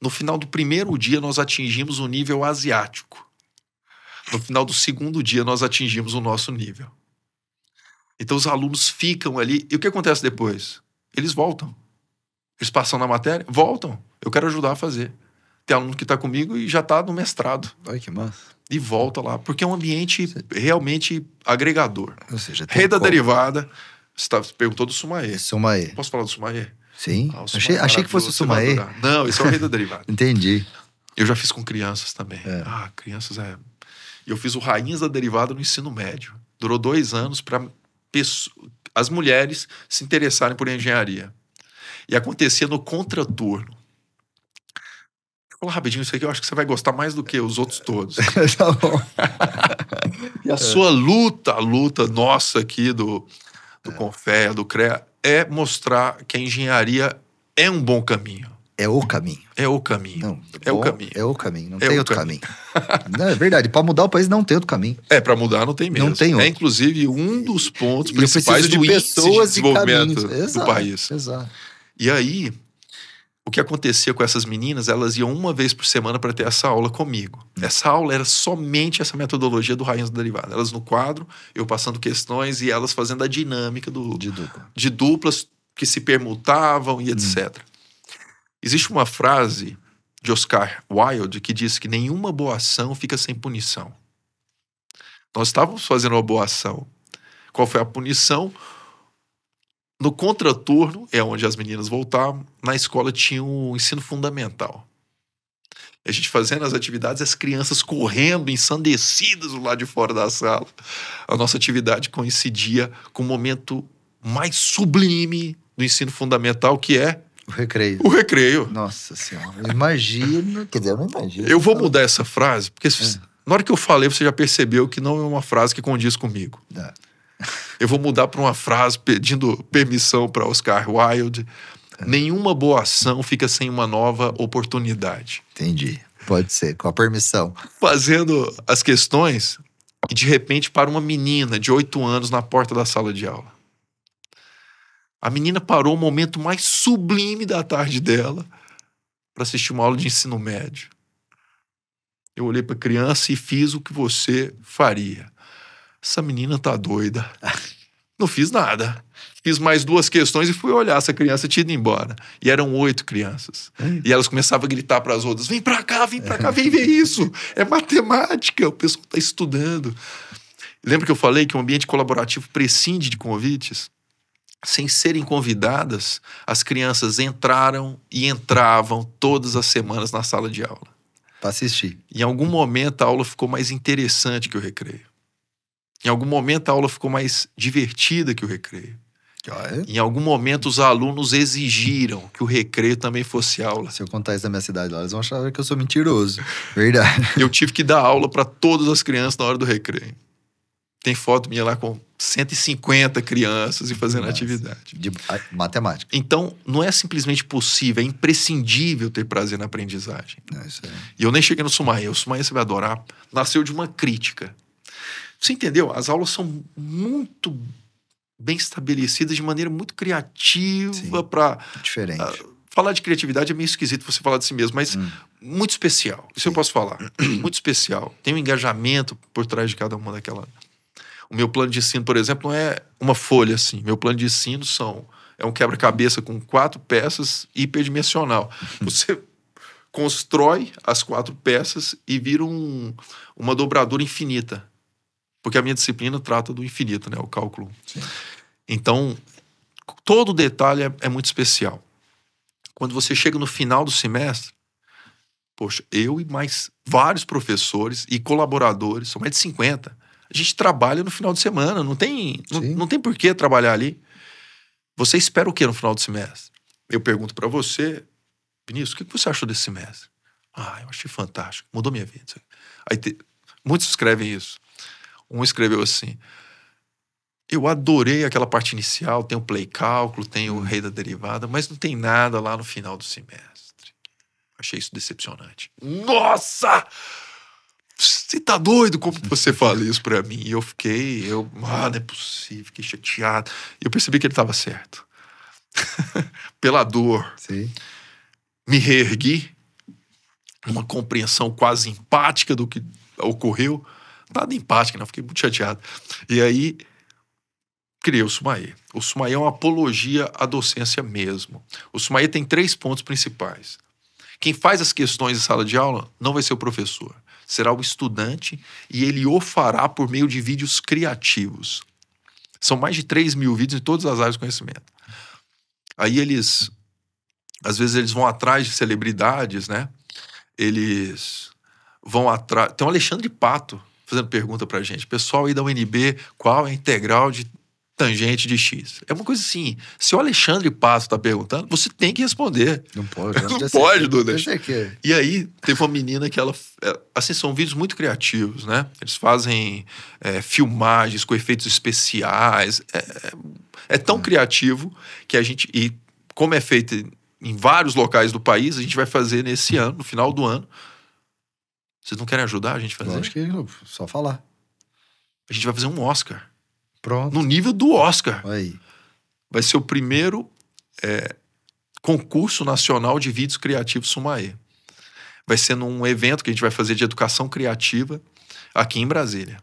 No final do primeiro dia, nós atingimos o nível asiático. No final do segundo dia, nós atingimos o nosso nível. Então, os alunos ficam ali. E o que acontece depois? Eles voltam. Eles passam na matéria, voltam. Eu quero ajudar a fazer. Tem aluno que está comigo e já está no mestrado. Ai, que massa. E volta lá, porque é um ambiente Sim. realmente agregador. Ou seja, Rei da como. derivada. Tá, você perguntou do Sumaê. Sumaê. Posso falar do Sumaê? Sim. Ah, achei, achei que fosse o Sumaê. Não, isso é o rei do derivado. Entendi. Eu já fiz com crianças também. É. Ah, crianças é. Eu fiz o Rainhas da Derivada no ensino médio. Durou dois anos para as mulheres se interessarem por engenharia. E acontecia no contraturno. Fala rapidinho isso aqui, eu acho que você vai gostar mais do que os outros todos. tá bom. e a é. sua luta, a luta nossa aqui do, do é. Confé, do CREA, é mostrar que a engenharia é um bom caminho. É o caminho. É o caminho. Não, é bom, o caminho. É o caminho, não é tem outro caminho. caminho. não, é verdade, para mudar o país não tem outro caminho. É, para mudar não tem mesmo. Não tem é, outro. É inclusive um dos pontos principais do de pessoas de desenvolvimento exato, do país. Exato. E aí, o que acontecia com essas meninas, elas iam uma vez por semana para ter essa aula comigo. Essa aula era somente essa metodologia do Rainhas da Derivada. Elas no quadro, eu passando questões e elas fazendo a dinâmica do, de, dupla. de duplas que se permutavam e etc. Hum. Existe uma frase de Oscar Wilde que diz que nenhuma boa ação fica sem punição. Nós estávamos fazendo uma boa ação. Qual foi a punição? No contraturno, é onde as meninas voltavam, na escola tinha o ensino fundamental. A gente fazendo as atividades, as crianças correndo, ensandecidas lá de fora da sala. A nossa atividade coincidia com o momento mais sublime do ensino fundamental, que é o recreio. O recreio. Nossa senhora. Eu imagino. Quer dizer, eu não imagino. Eu vou mudar essa frase, porque é. na hora que eu falei, você já percebeu que não é uma frase que condiz comigo. É. Eu vou mudar para uma frase pedindo permissão para Oscar Wilde. É. Nenhuma boa ação fica sem uma nova oportunidade. Entendi. Pode ser, com a permissão. Fazendo as questões e de repente para uma menina de 8 anos na porta da sala de aula. A menina parou o momento mais sublime da tarde dela para assistir uma aula de ensino médio. Eu olhei para a criança e fiz o que você faria. Essa menina tá doida. Não fiz nada. Fiz mais duas questões e fui olhar essa criança tinha ido embora. E eram oito crianças. É. E elas começavam a gritar para as outras: vem para cá, vem para cá, vem ver isso. É matemática, o pessoal está estudando. Lembra que eu falei que o ambiente colaborativo prescinde de convites? Sem serem convidadas, as crianças entraram e entravam todas as semanas na sala de aula. Para assistir. Em algum momento a aula ficou mais interessante que o recreio. Em algum momento a aula ficou mais divertida que o recreio. Ah, é? Em algum momento os alunos exigiram que o recreio também fosse aula. Se eu contar isso da minha cidade lá, eles vão achar que eu sou mentiroso. Verdade. eu tive que dar aula para todas as crianças na hora do recreio. Tem foto minha lá com 150 crianças e fazendo Nossa. atividade. De matemática. Então, não é simplesmente possível, é imprescindível ter prazer na aprendizagem. É, e eu nem cheguei no Sumaia. O Sumaia você vai adorar. Nasceu de uma crítica. Você entendeu? As aulas são muito bem estabelecidas de maneira muito criativa para diferente. Uh, falar de criatividade é meio esquisito você falar de si mesmo, mas hum. muito especial. Isso Sim. eu posso falar. muito especial. Tem um engajamento por trás de cada uma daquela. O meu plano de ensino, por exemplo, não é uma folha assim. Meu plano de ensino são é um quebra-cabeça com quatro peças hiperdimensional. Você constrói as quatro peças e vira um, uma dobradura infinita. Porque a minha disciplina trata do infinito, né? O cálculo. Sim. Então, todo detalhe é, é muito especial. Quando você chega no final do semestre, poxa, eu e mais vários professores e colaboradores, são mais de 50. A gente trabalha no final de semana, não tem, não, não, tem por que trabalhar ali. Você espera o que no final do semestre? Eu pergunto para você, Vinícius, o que você achou desse semestre? Ah, eu achei fantástico, mudou minha vida. Aí te, muitos escrevem isso. Um escreveu assim: Eu adorei aquela parte inicial, tem o play cálculo, tem o hum. rei da derivada, mas não tem nada lá no final do semestre. Achei isso decepcionante. Nossa! Você tá doido? Como você fala isso pra mim? E eu fiquei, eu, ah, não é possível, fiquei chateado. E eu percebi que ele tava certo. Pela dor. Sim. Me reergui, uma compreensão quase empática do que ocorreu nada empática, não. Né? Fiquei muito chateado. E aí criei o Sumaê. O Sumaê é uma apologia à docência mesmo. O Sumaê tem três pontos principais. Quem faz as questões em sala de aula não vai ser o professor, será o estudante e ele o fará por meio de vídeos criativos. São mais de 3 mil vídeos em todas as áreas do conhecimento. Aí eles, às vezes, eles vão atrás de celebridades, né? Eles vão atrás. Tem o Alexandre Pato, fazendo pergunta pra gente. Pessoal aí da UNB, qual é a integral de tangente de x? É uma coisa assim, se o Alexandre Passo tá perguntando, você tem que responder. Não pode. Não, não pode, Duda. Que... É. E aí, teve uma menina que ela... É, assim, são vídeos muito criativos, né? Eles fazem é, filmagens com efeitos especiais. É, é tão hum. criativo que a gente... E como é feito em vários locais do país, a gente vai fazer nesse ano, no final do ano, vocês não querem ajudar a gente a fazer? Acho que é, só falar. A gente vai fazer um Oscar. Pronto. No nível do Oscar. Aí. Vai ser o primeiro é, concurso nacional de vídeos criativos Sumaê. Vai ser num evento que a gente vai fazer de educação criativa aqui em Brasília.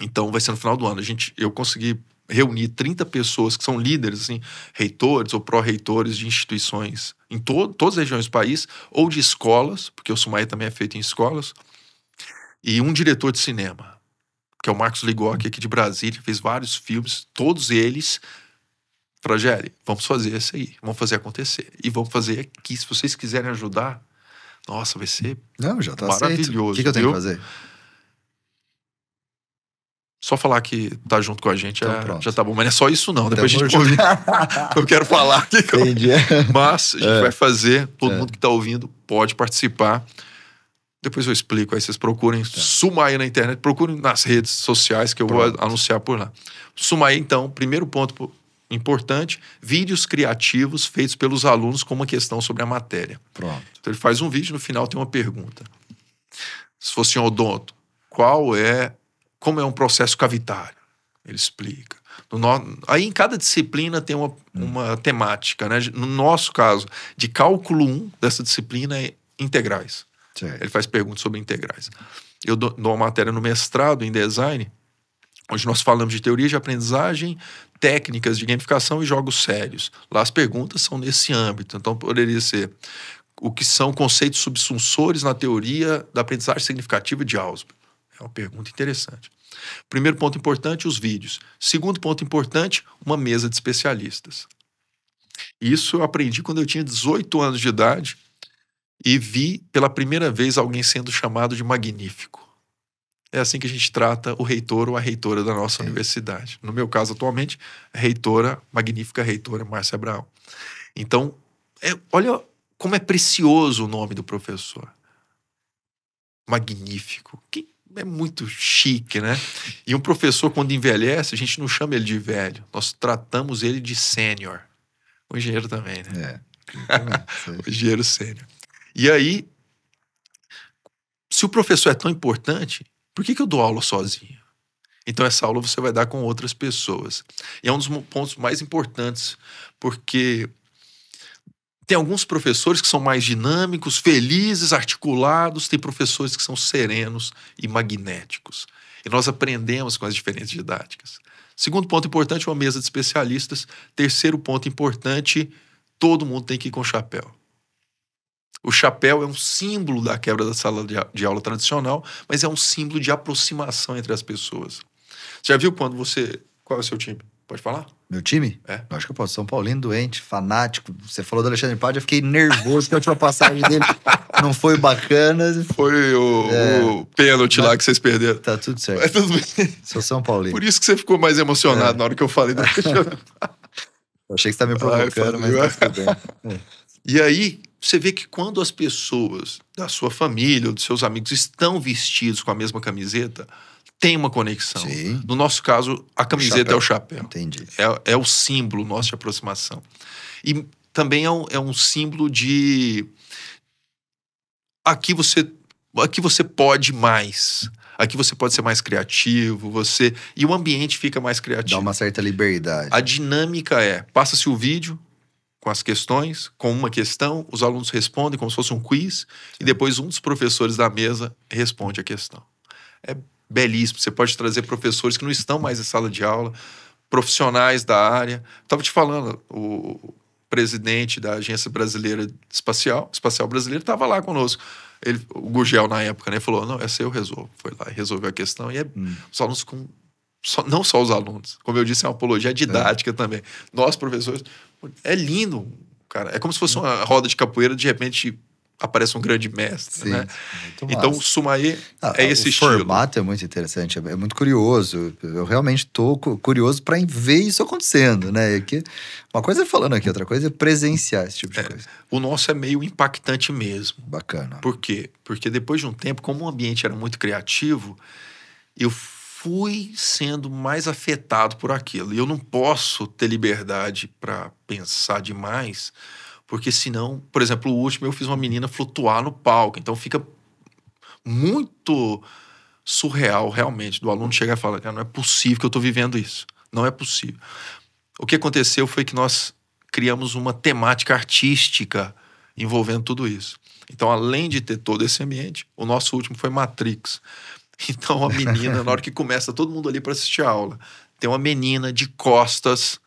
Então vai ser no final do ano. A gente, eu consegui reunir 30 pessoas que são líderes, assim, reitores ou pró-reitores de instituições em to todas as regiões do país, ou de escolas, porque o Sumaí também é feito em escolas, e um diretor de cinema, que é o Marcos Ligocchi, aqui de Brasília, fez vários filmes, todos eles. Fragélia, vamos fazer isso aí, vamos fazer acontecer. E vamos fazer aqui, se vocês quiserem ajudar, nossa, vai ser Não, já tá maravilhoso. O que, que eu tenho viu? que fazer? Só falar que tá junto com a gente então, é, já tá bom. Mas não é só isso, não. Depois então, a gente pode... eu quero falar aqui. Entendi. Mas a gente é. vai fazer. Todo é. mundo que tá ouvindo pode participar. Depois eu explico. Aí vocês procurem. É. Tá. Sumai na internet. Procurem nas redes sociais que eu Pronto. vou anunciar por lá. Sumai, então. Primeiro ponto importante. Vídeos criativos feitos pelos alunos com uma questão sobre a matéria. Pronto. Então ele faz um vídeo. No final tem uma pergunta. Se fosse um odonto. Qual é como é um processo cavitário. Ele explica. No, aí em cada disciplina tem uma, hum. uma temática, né? No nosso caso, de cálculo 1 dessa disciplina é integrais. Ele faz perguntas sobre integrais. Eu dou, dou uma matéria no mestrado em design, onde nós falamos de teoria de aprendizagem, técnicas de gamificação e jogos sérios. Lá as perguntas são nesse âmbito. Então poderia ser o que são conceitos subsunsores na teoria da aprendizagem significativa de Ausubel. É uma pergunta interessante. Primeiro ponto importante, os vídeos. Segundo ponto importante, uma mesa de especialistas. Isso eu aprendi quando eu tinha 18 anos de idade e vi pela primeira vez alguém sendo chamado de magnífico. É assim que a gente trata o reitor ou a reitora da nossa é. universidade. No meu caso, atualmente, a reitora, magnífica reitora Márcia Abraão. Então, é, olha como é precioso o nome do professor. Magnífico. Quem, é muito chique, né? E um professor, quando envelhece, a gente não chama ele de velho, nós tratamos ele de sênior. O engenheiro também, né? É. o engenheiro sênior. E aí, se o professor é tão importante, por que, que eu dou aula sozinho? Então, essa aula você vai dar com outras pessoas. E é um dos pontos mais importantes, porque tem alguns professores que são mais dinâmicos, felizes, articulados, tem professores que são serenos e magnéticos. E nós aprendemos com as diferentes didáticas. Segundo ponto importante, uma mesa de especialistas. Terceiro ponto importante, todo mundo tem que ir com chapéu. O chapéu é um símbolo da quebra da sala de aula tradicional, mas é um símbolo de aproximação entre as pessoas. Você já viu quando você. Qual é o seu time? Pode falar? Meu time? É. Acho que eu posso. São Paulino doente, fanático. Você falou do Alexandre Pade, eu fiquei nervoso que a última passagem dele não foi bacana. Foi o, é. o pênalti lá que vocês perderam. Tá tudo certo. É tudo bem. Sou São Paulino. Por isso que você ficou mais emocionado é. na hora que eu falei do Alexandre Eu achei que você tá me provocando, ah, mas tá tudo bem. E aí, você vê que quando as pessoas da sua família ou dos seus amigos estão vestidos com a mesma camiseta, tem uma conexão. Sim. No nosso caso, a camiseta o é o chapéu. Entendi. É, é o símbolo nosso de aproximação. E também é um, é um símbolo de. Aqui você, aqui você pode mais. Aqui você pode ser mais criativo, você. E o ambiente fica mais criativo. Dá uma certa liberdade. A dinâmica é: passa-se o vídeo com as questões, com uma questão, os alunos respondem como se fosse um quiz, Sim. e depois um dos professores da mesa responde a questão. É belíssimo. Você pode trazer professores que não estão mais em sala de aula, profissionais da área. Estava te falando, o presidente da Agência Brasileira Espacial, Espacial brasileiro estava lá conosco. Ele, o Gugel, na época, né, falou: não, essa eu resolvo. Foi lá e resolveu a questão. E é, hum. os alunos com. Só, não só os alunos, como eu disse, é uma apologia didática é. também. Nós, professores, é lindo, cara. É como se fosse hum. uma roda de capoeira, de repente aparece um grande mestre, Sim, né? Então, o Sumaê é ah, é esse o estilo. O formato é muito interessante, é muito curioso. Eu realmente estou curioso para ver isso acontecendo, né? É que uma coisa é falando aqui, outra coisa é presenciar esse tipo de é, coisa. O nosso é meio impactante mesmo. Bacana. Por quê? Porque depois de um tempo, como o ambiente era muito criativo, eu fui sendo mais afetado por aquilo. E eu não posso ter liberdade para pensar demais porque senão, por exemplo, o último eu fiz uma menina flutuar no palco. Então fica muito surreal realmente do aluno chegar e falar, cara, não é possível que eu estou vivendo isso. Não é possível. O que aconteceu foi que nós criamos uma temática artística envolvendo tudo isso. Então, além de ter todo esse ambiente, o nosso último foi Matrix. Então, a menina, na hora que começa todo mundo ali para assistir a aula, tem uma menina de costas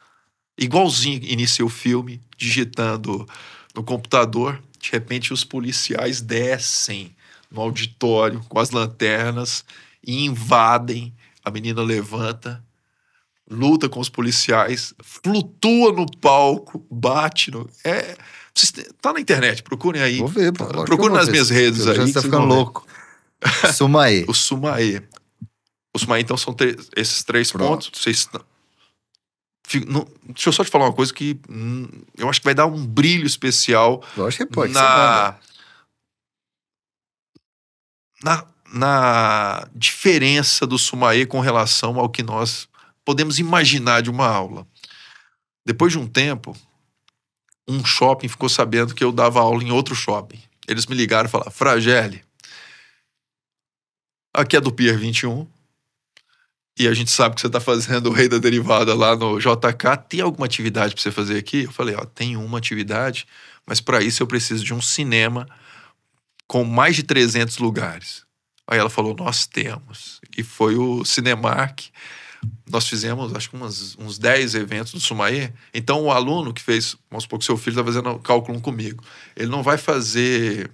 igualzinho inicia o filme, digitando no computador. De repente, os policiais descem no auditório com as lanternas e invadem. A menina levanta, luta com os policiais, flutua no palco, bate no. É, tá na internet, procurem aí. Vou ver, pô, procurem nas ver. minhas redes aí. Já está ficando louco. Sumaê. o Sumaê. O Sumaê, então, são esses três Pronto. pontos. Vocês não, deixa eu só te falar uma coisa que hum, eu acho que vai dar um brilho especial. que pode. Na, na, na diferença do Sumaê com relação ao que nós podemos imaginar de uma aula. Depois de um tempo, um shopping ficou sabendo que eu dava aula em outro shopping. Eles me ligaram e falaram: Fragile, aqui é do Pier 21, e a gente sabe que você está fazendo o rei da derivada lá no JK, tem alguma atividade para você fazer aqui? Eu falei, ó, tem uma atividade, mas para isso eu preciso de um cinema com mais de 300 lugares. Aí ela falou, nós temos. E foi o Cinemark. Nós fizemos, acho que umas, uns 10 eventos no Sumaê. Então, o aluno que fez, vamos supor que seu filho está fazendo cálculo comigo, ele não vai fazer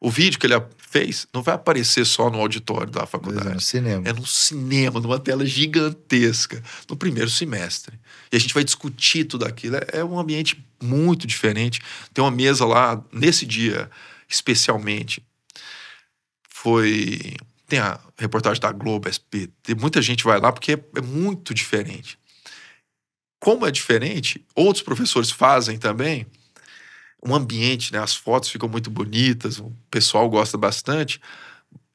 o vídeo que ele fez não vai aparecer só no auditório da é, faculdade. É no cinema. É no cinema, numa tela gigantesca, no primeiro semestre. E a gente vai discutir tudo aquilo. É, é um ambiente muito diferente. Tem uma mesa lá, nesse dia especialmente, foi. Tem a reportagem da Globo, Tem Muita gente vai lá porque é muito diferente. Como é diferente, outros professores fazem também um ambiente, né? As fotos ficam muito bonitas, o pessoal gosta bastante.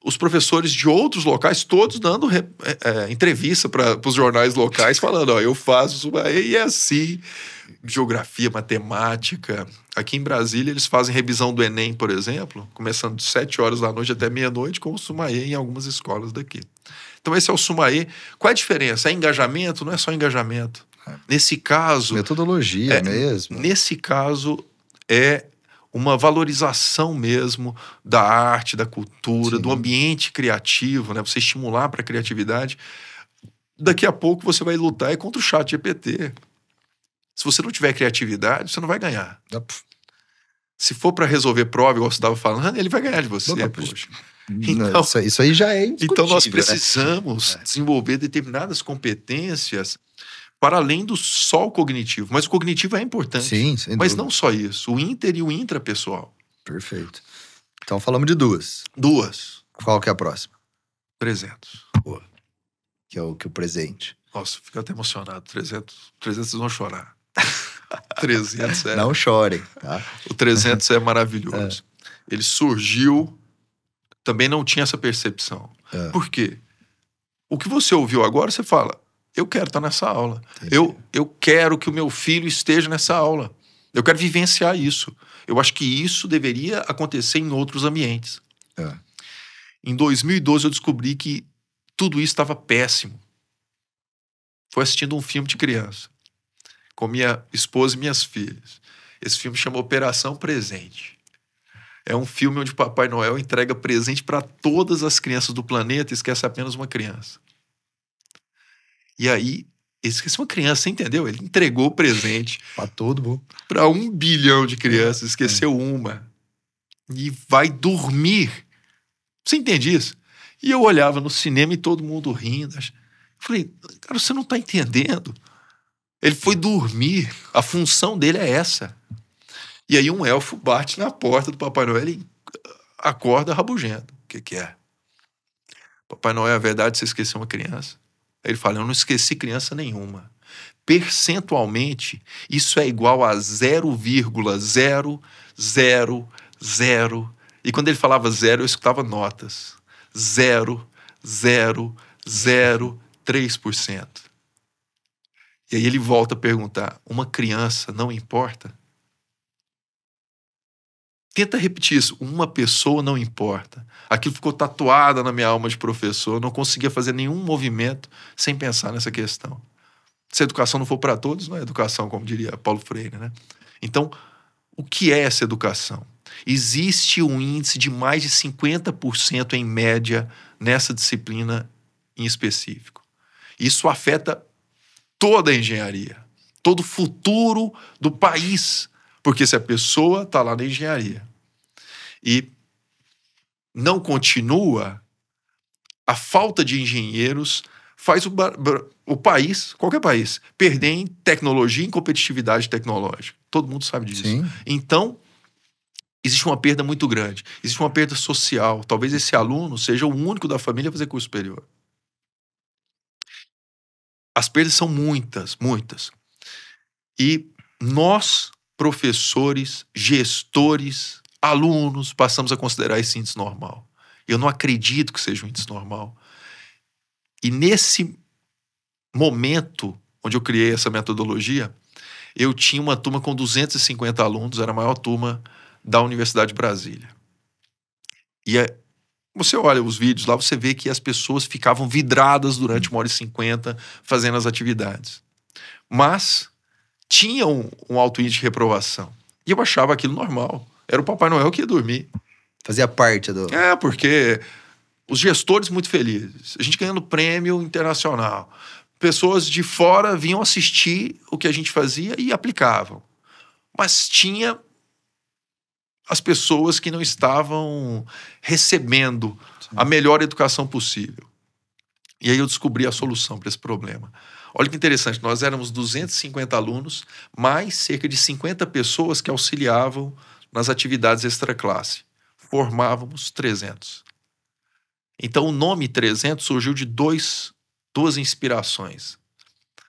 Os professores de outros locais, todos dando re, é, é entrevista para os jornais locais, falando: ó, eu faço e é assim. Geografia, matemática. Aqui em Brasília, eles fazem revisão do Enem, por exemplo, começando de 7 horas da noite até meia-noite, com o Sumaê em algumas escolas daqui. Então, esse é o Sumaê. Qual é a diferença? É engajamento? Não é só engajamento. É. Nesse caso. Metodologia é, mesmo. Nesse caso, é uma valorização mesmo da arte, da cultura, Sim. do ambiente criativo, né? Você estimular para a criatividade. Daqui a pouco você vai lutar é contra o chat GPT. Se você não tiver criatividade, você não vai ganhar. Se for para resolver prova, igual você estava falando, ele vai ganhar de você. Não, poxa. Então, isso, isso, aí já é Então nós né? precisamos né? desenvolver determinadas competências para além do só o cognitivo. Mas o cognitivo é importante. Sim, sem Mas dúvida. não só isso, o inter e o intrapessoal. Perfeito. Então falamos de duas. Duas. Qual que é a próxima? 300. Boa. Que é o que é o presente. Nossa, fico até emocionado. 300, 300 vocês vão chorar. 300 é... Não chorem, tá? O 300 é maravilhoso. É. Ele surgiu, também não tinha essa percepção. É. Por quê? O que você ouviu agora, você fala, eu quero estar nessa aula. Eu, eu quero que o meu filho esteja nessa aula. Eu quero vivenciar isso. Eu acho que isso deveria acontecer em outros ambientes. É. Em 2012, eu descobri que tudo isso estava péssimo. Foi assistindo um filme de criança, com minha esposa e minhas filhas. Esse filme chama Operação Presente. É um filme onde Papai Noel entrega presente para todas as crianças do planeta e esquece apenas uma criança. E aí, esqueceu é uma criança, entendeu? Ele entregou o presente. para todo mundo. Para um bilhão de crianças, é, esqueceu é. uma. E vai dormir. Você entende isso? E eu olhava no cinema e todo mundo rindo. Falei, cara, você não está entendendo. Ele foi dormir. A função dele é essa. E aí um elfo bate na porta do Papai Noel e uh, acorda rabugento. O que, que é? Papai Noel, é verdade, você esqueceu uma criança. Aí ele fala: Eu não esqueci criança nenhuma. Percentualmente, isso é igual a 0,000. E quando ele falava zero, eu escutava notas. 0,003%. E aí ele volta a perguntar: Uma criança não importa? Tenta repetir isso. Uma pessoa não importa. Aquilo ficou tatuada na minha alma de professor. Eu não conseguia fazer nenhum movimento sem pensar nessa questão. Se a educação não for para todos, não é educação, como diria Paulo Freire, né? Então, o que é essa educação? Existe um índice de mais de 50% em média nessa disciplina em específico. Isso afeta toda a engenharia, todo o futuro do país porque se a pessoa está lá na engenharia e não continua, a falta de engenheiros faz o, o, país, qualquer país, perder em tecnologia e em competitividade tecnológica. Todo mundo sabe disso. Sim. Então, existe uma perda muito grande. Existe uma perda social. Talvez esse aluno seja o único da família a fazer curso superior. As perdas são muitas, muitas. E nós professores, gestores, alunos, passamos a considerar esse índice normal. Eu não acredito que seja um índice normal. E nesse momento onde eu criei essa metodologia, eu tinha uma turma com 250 alunos, era a maior turma da Universidade de Brasília. E é, você olha os vídeos lá, você vê que as pessoas ficavam vidradas durante uma hora e cinquenta fazendo as atividades. Mas tinha um, um alto índice de reprovação. E eu achava aquilo normal. Era o Papai Noel que ia dormir. Fazia parte do. É, porque os gestores muito felizes, a gente ganhando prêmio internacional. Pessoas de fora vinham assistir o que a gente fazia e aplicavam. Mas tinha as pessoas que não estavam recebendo Sim. a melhor educação possível. E aí eu descobri a solução para esse problema. Olha que interessante, nós éramos 250 alunos, mais cerca de 50 pessoas que auxiliavam nas atividades extra-classe. Formávamos 300. Então, o nome 300 surgiu de dois, duas inspirações.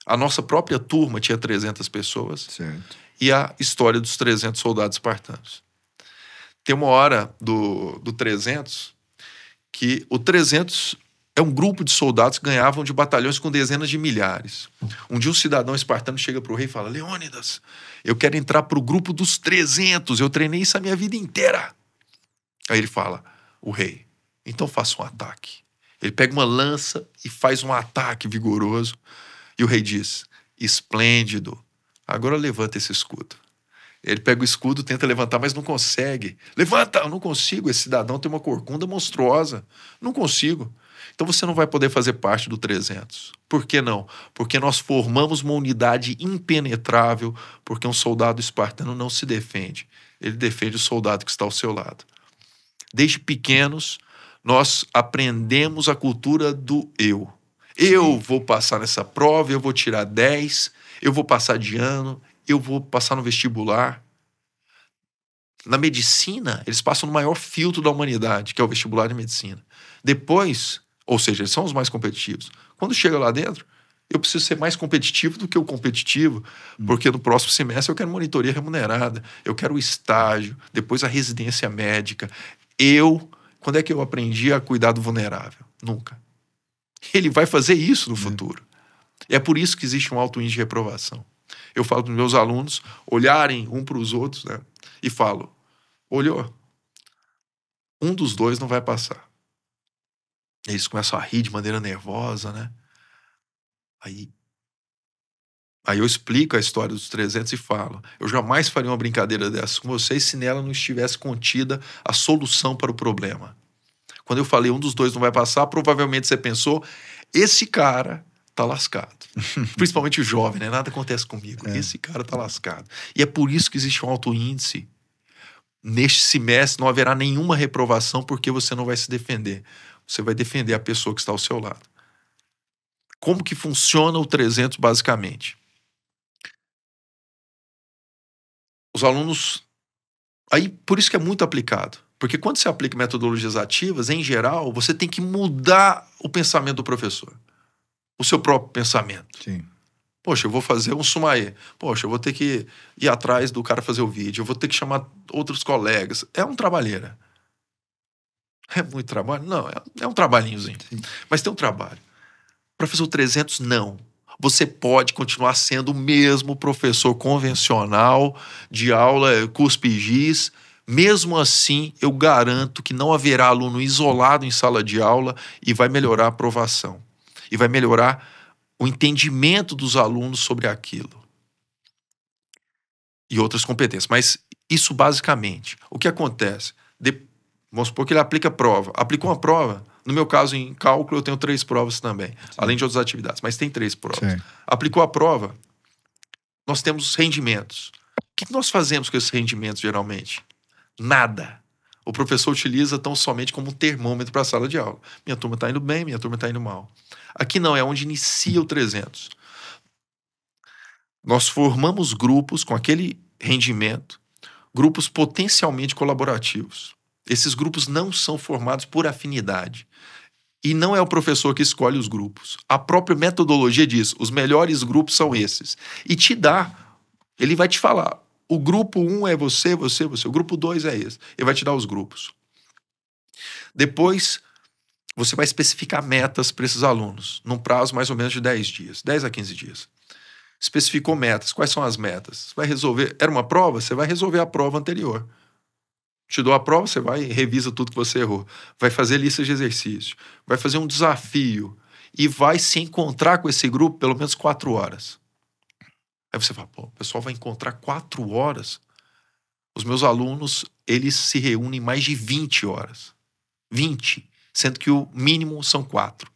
A nossa própria turma tinha 300 pessoas certo. e a história dos 300 soldados espartanos. Tem uma hora do, do 300 que o 300 é um grupo de soldados que ganhavam de batalhões com dezenas de milhares. Um dia um cidadão espartano chega para o rei e fala: Leônidas, eu quero entrar para o grupo dos 300, eu treinei isso a minha vida inteira. Aí ele fala: O rei, então faça um ataque. Ele pega uma lança e faz um ataque vigoroso. E o rei diz: Esplêndido, agora levanta esse escudo. Ele pega o escudo, tenta levantar, mas não consegue. Levanta! Eu não consigo. Esse cidadão tem uma corcunda monstruosa. Não consigo. Então você não vai poder fazer parte do 300. Por que não? Porque nós formamos uma unidade impenetrável, porque um soldado espartano não se defende. Ele defende o soldado que está ao seu lado. Desde pequenos, nós aprendemos a cultura do eu. Eu vou passar nessa prova, eu vou tirar 10, eu vou passar de ano, eu vou passar no vestibular. Na medicina, eles passam no maior filtro da humanidade, que é o vestibular de medicina. Depois, ou seja, eles são os mais competitivos. Quando chega lá dentro, eu preciso ser mais competitivo do que o competitivo, hum. porque no próximo semestre eu quero monitoria remunerada, eu quero o estágio, depois a residência médica. Eu, quando é que eu aprendi a cuidar do vulnerável? Nunca. Ele vai fazer isso no é. futuro. É por isso que existe um alto índice de reprovação. Eu falo para os meus alunos olharem um para os outros, né? E falo: olhou, um dos dois não vai passar. Eles começam a rir de maneira nervosa, né? Aí, aí eu explico a história dos 300 e falo: eu jamais faria uma brincadeira dessa com vocês se nela não estivesse contida a solução para o problema. Quando eu falei um dos dois não vai passar, provavelmente você pensou: esse cara tá lascado. Principalmente o jovem, né? Nada acontece comigo. É. Esse cara tá lascado. E é por isso que existe um alto índice. Neste semestre não haverá nenhuma reprovação porque você não vai se defender. Você vai defender a pessoa que está ao seu lado. Como que funciona o 300 basicamente? Os alunos aí por isso que é muito aplicado. Porque quando você aplica metodologias ativas, em geral, você tem que mudar o pensamento do professor. O seu próprio pensamento. Sim. Poxa, eu vou fazer um sumaê. Poxa, eu vou ter que ir atrás do cara fazer o vídeo. Eu vou ter que chamar outros colegas. É um trabalheira. É muito trabalho? Não, é, é, um trabalhinhozinho. Sim. Mas tem um trabalho. Professor 300, não. Você pode continuar sendo o mesmo professor convencional de aula, eh, cuspe giz. Mesmo assim, eu garanto que não haverá aluno isolado em sala de aula e vai melhorar a aprovação. E vai melhorar o entendimento dos alunos sobre aquilo. E outras competências. Mas isso basicamente. O que acontece? Depois Vamos supor que ele aplica prova. Aplicou uma prova. No meu caso, em cálculo, eu tenho três provas também, Sim. além de outras atividades, mas tem três provas. Sim. Aplicou a prova, nós temos rendimentos. O que nós fazemos com esses rendimentos, geralmente? Nada. O professor utiliza tão somente como termômetro para a sala de aula. Minha turma está indo bem, minha turma está indo mal. Aqui não, é onde inicia o 300. Nós formamos grupos com aquele rendimento, grupos potencialmente colaborativos. Esses grupos não são formados por afinidade. E não é o professor que escolhe os grupos. A própria metodologia diz: os melhores grupos são esses. E te dá, ele vai te falar: o grupo 1 um é você, você, é você. O grupo 2 é esse. Ele vai te dar os grupos. Depois, você vai especificar metas para esses alunos, num prazo mais ou menos de 10 dias, 10 a 15 dias. Especificou metas. Quais são as metas? Vai resolver. Era uma prova? Você vai resolver a prova anterior te dou a prova, você vai e revisa tudo que você errou. Vai fazer lista de exercícios, vai fazer um desafio e vai se encontrar com esse grupo pelo menos quatro horas. Aí você fala, pô, o pessoal vai encontrar quatro horas? Os meus alunos, eles se reúnem mais de 20 horas. 20, sendo que o mínimo são quatro.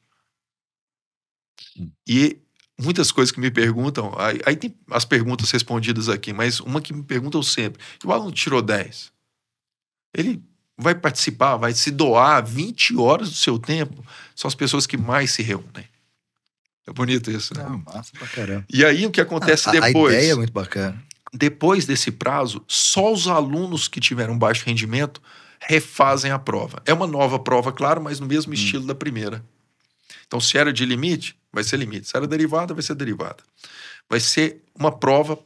E muitas coisas que me perguntam, aí, aí tem as perguntas respondidas aqui, mas uma que me perguntam sempre, o aluno tirou 10? Ele vai participar, vai se doar 20 horas do seu tempo. São as pessoas que mais se reúnem. É bonito isso, né? É, massa pra caramba. E aí o que acontece ah, a, depois? A ideia é muito bacana. Depois desse prazo, só os alunos que tiveram baixo rendimento refazem a prova. É uma nova prova, claro, mas no mesmo hum. estilo da primeira. Então, se era de limite, vai ser limite. Se era derivada, vai ser derivada. Vai ser uma prova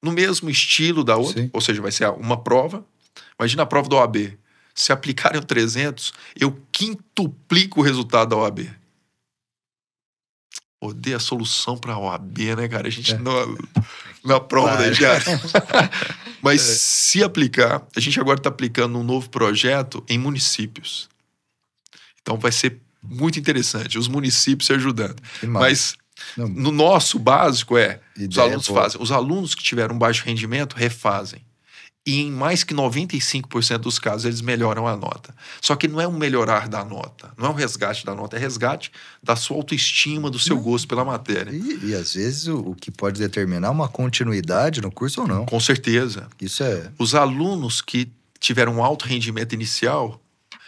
no mesmo estilo da outra, Sim. ou seja, vai ser uma prova Imagina a prova da OAB. Se aplicarem 300, eu quintuplico o resultado da OAB. Odeio a solução para a OAB, né, cara? A gente é. não. Na prova claro. da diária. Mas é. se aplicar, a gente agora está aplicando um novo projeto em municípios. Então vai ser muito interessante, os municípios se ajudando. Mas não. no nosso básico é: os alunos fazem. Os alunos que tiveram baixo rendimento refazem e em mais que 95% dos casos eles melhoram a nota. Só que não é um melhorar da nota, não é um resgate da nota, é resgate da sua autoestima, do seu não. Hum. gosto pela matéria. E, e às vezes o, o, que pode determinar uma continuidade no curso ou não. Com certeza. Isso é. Os alunos que tiveram um alto rendimento inicial,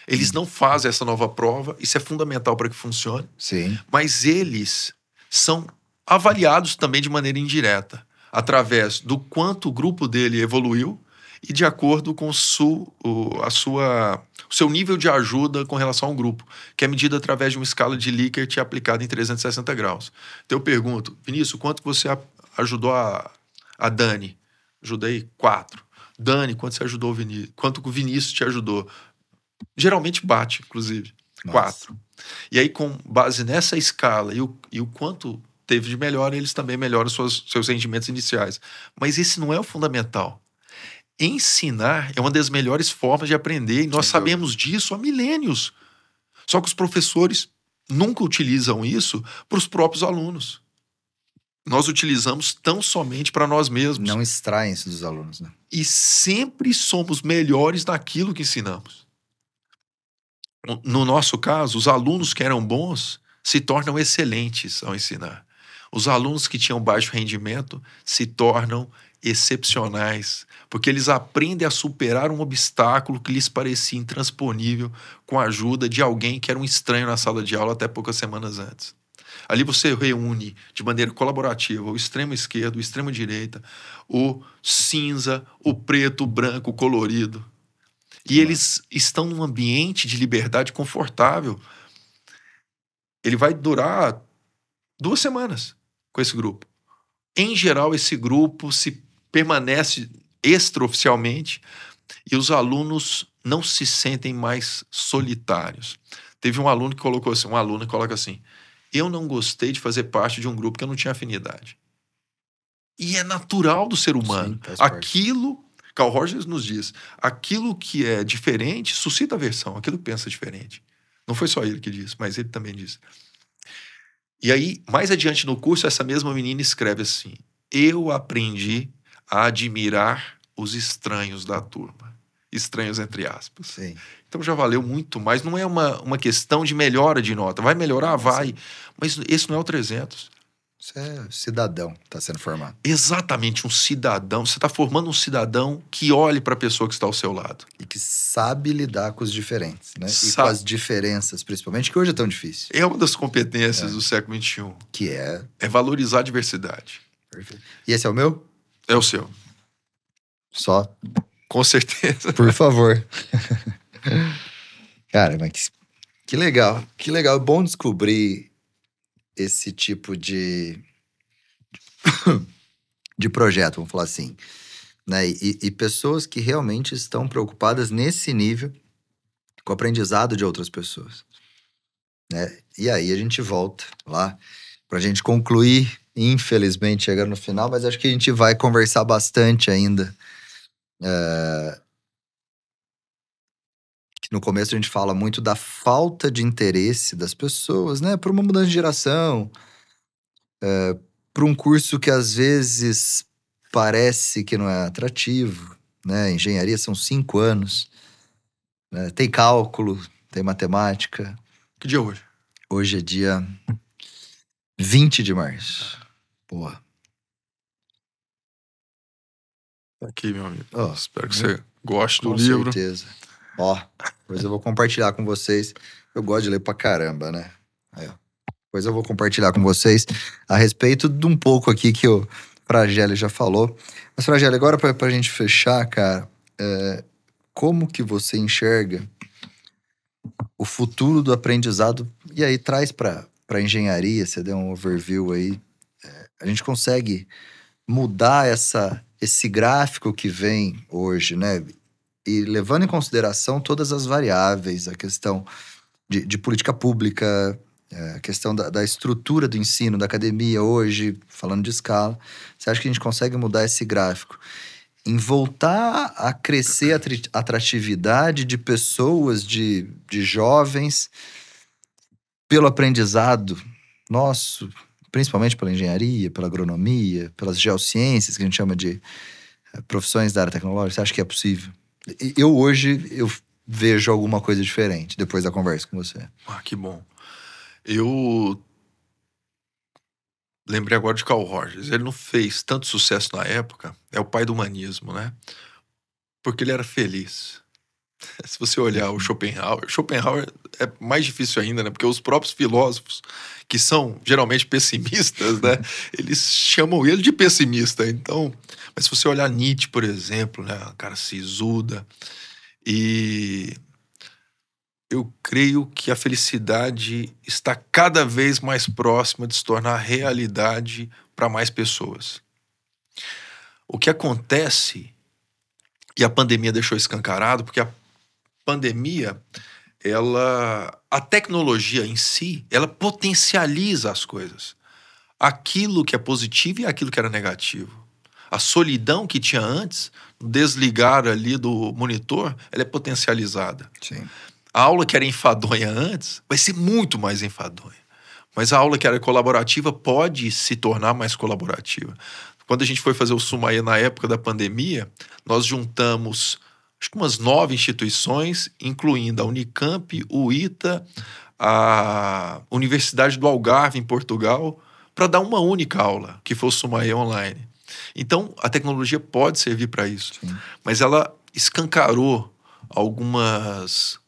eles hum. não fazem essa nova prova, isso é fundamental para que funcione. Sim. Mas eles são avaliados também de maneira indireta, através do quanto o grupo dele evoluiu e de acordo com su, o, a sua, o seu nível de ajuda com relação ao grupo, que é medida através de uma escala de Likert aplicada em 360 graus. Então eu pergunto, Vinícius, quanto você ajudou a, a Dani? Ajudei quatro. Dani, quanto você ajudou o Vinícius? Quanto o Vinícius te ajudou? Geralmente bate, inclusive. Nossa. Quatro. E aí, com base nessa escala e o, e o quanto teve de melhora, eles também melhoram suas, seus rendimentos iniciais. Mas esse não é o fundamental ensinar é uma das melhores formas de aprender e nós sabemos disso há milênios. Só que os professores nunca utilizam isso para os próprios alunos. Nós utilizamos tão somente para nós mesmos. Não extraem-se dos alunos, né? E sempre somos melhores naquilo que ensinamos. No nosso caso, os alunos que eram bons se tornam excelentes ao ensinar. Os alunos que tinham baixo rendimento se tornam excepcionais porque eles aprendem a superar um obstáculo que lhes parecia intransponível com a ajuda de alguém que era um estranho na sala de aula até poucas semanas antes. Ali você reúne de maneira colaborativa o extremo esquerdo, o extremo direita, o cinza, o preto, o branco, o colorido. E eles estão num ambiente de liberdade confortável. Ele vai durar duas semanas com esse grupo. Em geral, esse grupo se permanece extraoficialmente, e os alunos não se sentem mais solitários. Teve um aluno que colocou assim, um aluno coloca assim: "Eu não gostei de fazer parte de um grupo que eu não tinha afinidade". E é natural do ser humano. Sim, aquilo, Carl Rogers nos diz, aquilo que é diferente suscita aversão, aquilo que pensa diferente. Não foi só ele que disse, mas ele também disse. E aí, mais adiante no curso, essa mesma menina escreve assim: Eu aprendi a admirar os estranhos da turma. Estranhos entre aspas. Sim. Então já valeu muito mais. Não é uma, uma questão de melhora de nota. Vai melhorar? Vai. Sim. Mas esse não é o 300. Você é cidadão está sendo formado. Exatamente, um cidadão. Você está formando um cidadão que olhe para a pessoa que está ao seu lado. E que sabe lidar com os diferentes, né? E com as diferenças, principalmente, que hoje é tão difícil. É uma das competências é. do século XXI. Que é? É valorizar a diversidade. Perfeito. E esse é o meu? É o seu. Só? Com certeza. Por favor. Cara, mas que legal, que legal. É bom descobrir esse tipo de de projeto, vamos falar assim. Né? E, e, pessoas que realmente estão preocupadas nesse nível com o aprendizado de outras pessoas. Né? E aí a gente volta lá para a gente concluir infelizmente, chegando no final, mas acho que a gente vai conversar bastante ainda. É... No começo a gente fala muito da falta de interesse das pessoas, né? Por uma mudança de geração, é... por um curso que às vezes parece que não é atrativo, né? Engenharia são cinco anos, né, tem cálculo, tem matemática. Que dia é hoje? Hoje é dia 20 de março boa tá Aqui, meu amigo. Oh, espero que uhum. você goste do livro. Com certeza. Ó, depois eu vou compartilhar com vocês. Eu gosto de ler pra caramba, né? Aí, ó. Depois eu vou compartilhar com vocês a respeito de um pouco aqui que o Fragelli já falou. Mas, Fragelli, agora pra, pra gente fechar, cara, é, como que você enxerga o futuro do aprendizado? E aí traz pra, pra engenharia, você deu um overview aí a gente consegue mudar essa, esse gráfico que vem hoje, né? E levando em consideração todas as variáveis, a questão de, de política pública, é, a questão da, da, estrutura do ensino, da academia hoje, falando de escala, você acha que a gente consegue mudar esse gráfico? Em voltar a crescer a atratividade de pessoas, de, de jovens, pelo aprendizado nosso, principalmente pela engenharia, pela agronomia, pelas geociências, que a gente chama de eh, profissões da área tecnológica? Você acha que é possível? Eu hoje eu vejo alguma coisa diferente depois da conversa com você. Ah, que bom. Eu lembrei agora de Carl Rogers. Ele não fez tanto sucesso na época, é o pai do humanismo, né? Porque ele era feliz. Se você olhar o uhum. Schopenhauer, Schopenhauer é mais difícil ainda, né? Porque os próprios filósofos que são geralmente pessimistas, né? Eles chamam ele de pessimista. Então, mas se você olhar Nietzsche, por exemplo, né? O cara sisuda. E eu creio que a felicidade está cada vez mais próxima de se tornar realidade para mais pessoas. O que acontece, e a pandemia deixou escancarado, porque a pandemia ela a tecnologia em si, ela potencializa as coisas. Aquilo que é positivo e aquilo que era negativo. A solidão que tinha antes, desligar ali do monitor, ela é potencializada. Sim. A aula que era enfadonha antes vai ser muito mais enfadonha. Mas a aula que era colaborativa pode se tornar mais colaborativa. Quando a gente foi fazer o Sumaê na época da pandemia, nós juntamos acho que umas nove instituições, incluindo a Unicamp, o ITA, a Universidade do Algarve, em Portugal, para dar uma única aula, que foi o Sumaé Online. Então, a tecnologia pode servir para isso, Sim. mas ela escancarou algumas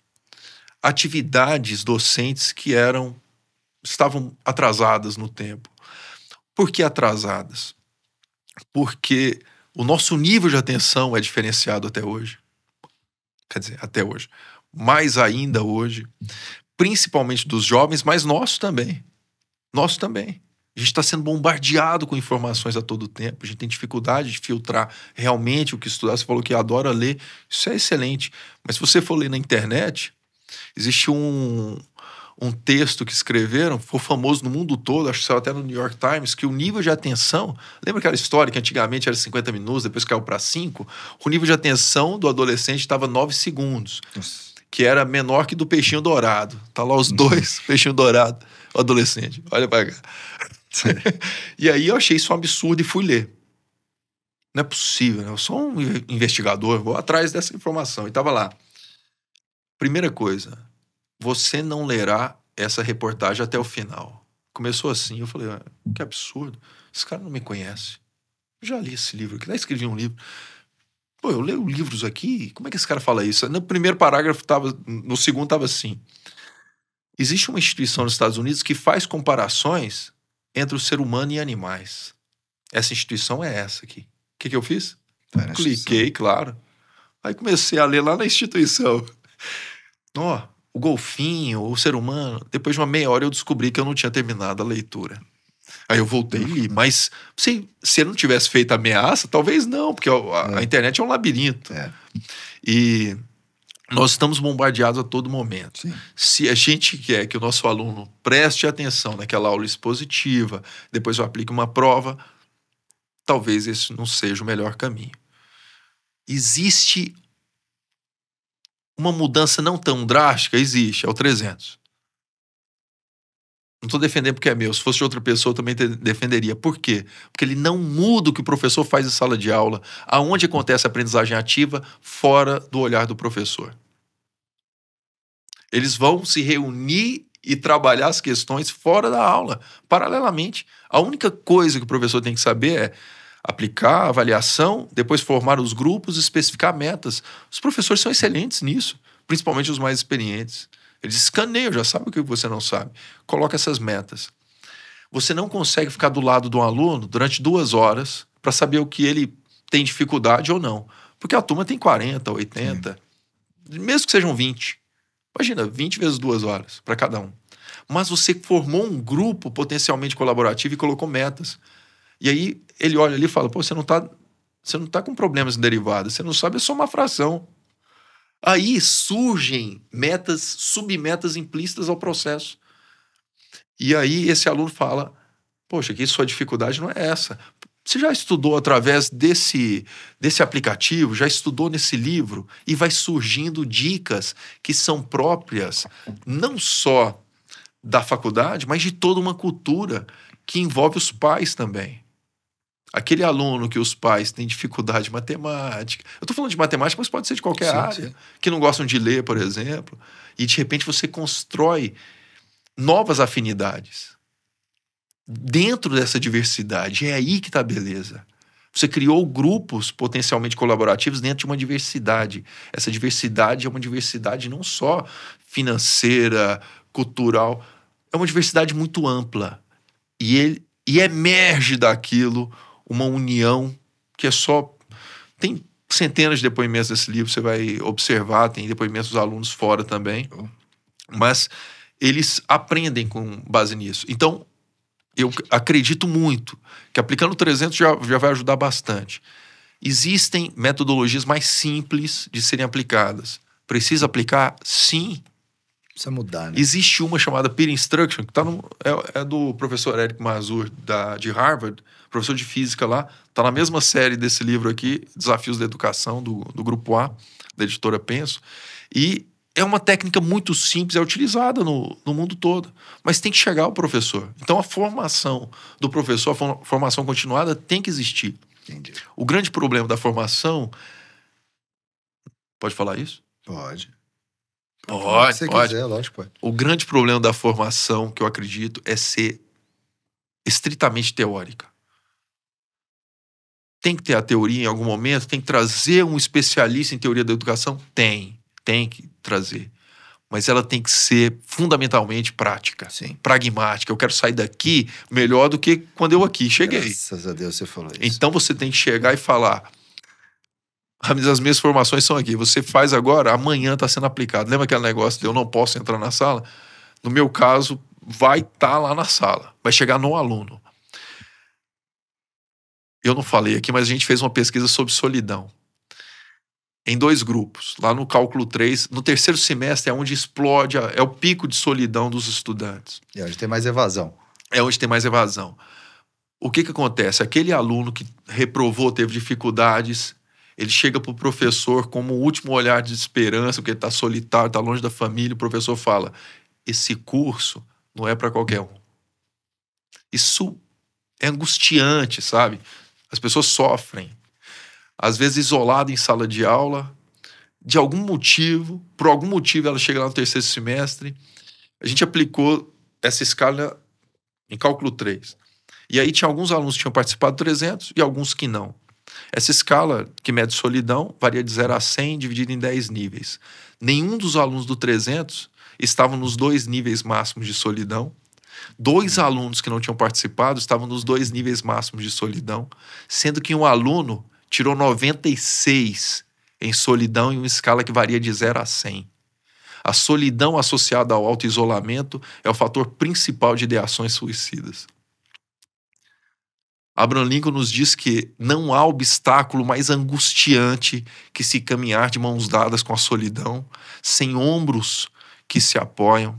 atividades docentes que eram estavam atrasadas no tempo. Por que atrasadas? Porque o nosso nível de atenção é diferenciado até hoje quer dizer, até hoje, mais ainda hoje, principalmente dos jovens, mas nosso também. Nosso também. A gente está sendo bombardeado com informações a todo tempo, a gente tem dificuldade de filtrar realmente o que estudar. Você falou que adora ler, isso é excelente. Mas se você for ler na internet, existe um, um texto que escreveram, foi famoso no mundo todo, acho que saiu até no New York Times, que o nível de atenção. Lembra aquela história que antigamente era 50 minutos, depois caiu para 5? O nível de atenção do adolescente estava 9 segundos, Nossa. que era menor que do peixinho dourado. Tá lá os dois, uhum. peixinho dourado, o adolescente. Olha para cá. e aí eu achei isso um absurdo e fui ler. Não é possível, né? eu sou um investigador, vou atrás dessa informação. E tava lá. Primeira coisa, você não lerá essa reportagem até o final. Começou assim, eu falei, ah, que absurdo, esse cara não me conhece. Eu já li esse livro que já escrevi um livro. Pô, eu leio livros aqui, como é que esse cara fala isso? No primeiro parágrafo estava, no segundo estava assim. Existe uma instituição nos Estados Unidos que faz comparações entre o ser humano e animais. Essa instituição é essa aqui. O que, que eu fiz? Cliquei, claro. Aí comecei a ler lá na instituição. Ó, oh, o golfinho, o ser humano. Depois de uma meia hora eu descobri que eu não tinha terminado a leitura. Aí eu voltei e mas se, se não tivesse feito ameaça, talvez não, porque a, a é. internet é um labirinto. É. E nós estamos bombardeados a todo momento. Sim. Se a gente quer que o nosso aluno preste atenção naquela aula expositiva, depois eu aplique uma prova, talvez esse não seja o melhor caminho. Existe uma mudança não tão drástica existe, é o 300. Não estou defendendo porque é meu. Se fosse outra pessoa, eu também defenderia. Por quê? Porque ele não muda o que o professor faz em sala de aula, aonde acontece a aprendizagem ativa, fora do olhar do professor. Eles vão se reunir e trabalhar as questões fora da aula, paralelamente. A única coisa que o professor tem que saber é aplicar avaliação, depois formar os grupos, especificar metas. Os professores são excelentes nisso, principalmente os mais experientes. Eles escaneiam, já sabem o que você não sabe. Coloca essas metas. Você não consegue ficar do lado de um aluno durante duas horas para saber o que ele tem dificuldade ou não. Porque a turma tem 40, 80, Sim. mesmo que sejam 20. Imagina, 20 vezes duas horas para cada um. Mas você formou um grupo potencialmente colaborativo e colocou metas. E aí ele olha ali e fala: pô, você não tá, você não tá com problemas em derivadas, você não sabe é somar uma fração. Aí surgem metas, submetas implícitas ao processo. E aí esse aluno fala: Poxa, que sua dificuldade não é essa. Você já estudou através desse, desse aplicativo, já estudou nesse livro, e vai surgindo dicas que são próprias não só da faculdade, mas de toda uma cultura que envolve os pais também. Aquele aluno que os pais têm dificuldade matemática. Eu estou falando de matemática, mas pode ser de qualquer sim, área. Sim. Que não gostam de ler, por exemplo. E de repente você constrói novas afinidades. Dentro dessa diversidade, é aí que está a beleza. Você criou grupos potencialmente colaborativos dentro de uma diversidade. Essa diversidade é uma diversidade não só financeira, cultural, é uma diversidade muito ampla. E, ele, e emerge daquilo uma união que é só. Tem centenas de depoimentos desse livro, você vai observar, tem depoimentos dos alunos fora também. Mas eles aprendem com base nisso. Então, eu acredito muito que aplicando 300 já, já vai ajudar bastante. Existem metodologias mais simples de serem aplicadas. Precisa aplicar? Sim, Precisa mudar, né? Existe uma chamada Peer Instruction, que tá no, é, é do professor Eric Mazur, da, de Harvard, professor de física lá. Está na mesma série desse livro aqui, Desafios da Educação, do, do Grupo A, da editora Penso. E é uma técnica muito simples, é utilizada no, no mundo todo, mas tem que chegar ao professor. Então a formação do professor, a formação continuada, tem que existir. Entendi. O grande problema da formação. Pode falar isso? Pode. Pode, você pode. Quiser, lógico, pode. O grande problema da formação, que eu acredito, é ser estritamente teórica. Tem que ter a teoria em algum momento? Tem que trazer um especialista em teoria da educação? Tem, tem que trazer. Mas ela tem que ser fundamentalmente prática, Sim. pragmática. Eu quero sair daqui melhor do que quando eu aqui cheguei. Graças a Deus você falou isso. Então você tem que chegar e falar: as minhas formações são aqui. Você faz agora, amanhã está sendo aplicado. Lembra aquele negócio de eu não posso entrar na sala? No meu caso, vai estar tá lá na sala, vai chegar no aluno. Eu não falei aqui, mas a gente fez uma pesquisa sobre solidão. Em dois grupos, lá no cálculo 3, no terceiro semestre é onde explode, é o pico de solidão dos estudantes. É onde tem mais evasão. É onde tem mais evasão. O que, que acontece? Aquele aluno que reprovou, teve dificuldades, ele chega para o professor como o último olhar de esperança, porque ele está solitário, está longe da família. O professor fala: esse curso não é para qualquer um. Isso é angustiante, sabe? As pessoas sofrem. Às vezes, isolado em sala de aula, de algum motivo, por algum motivo, ela chega lá no terceiro semestre. A gente aplicou essa escala em cálculo 3. E aí tinha alguns alunos que tinham participado de 300 e alguns que não. Essa escala, que mede solidão, varia de 0 a 100, dividida em 10 níveis. Nenhum dos alunos do 300 estavam nos dois níveis máximos de solidão. Dois hum. alunos que não tinham participado estavam nos dois níveis máximos de solidão, sendo que um aluno tirou 96 em solidão em uma escala que varia de 0 a 100. A solidão associada ao autoisolamento é o fator principal de ideações suicidas. Abraham Lincoln nos diz que não há obstáculo mais angustiante que se caminhar de mãos dadas com a solidão, sem ombros que se apoiam,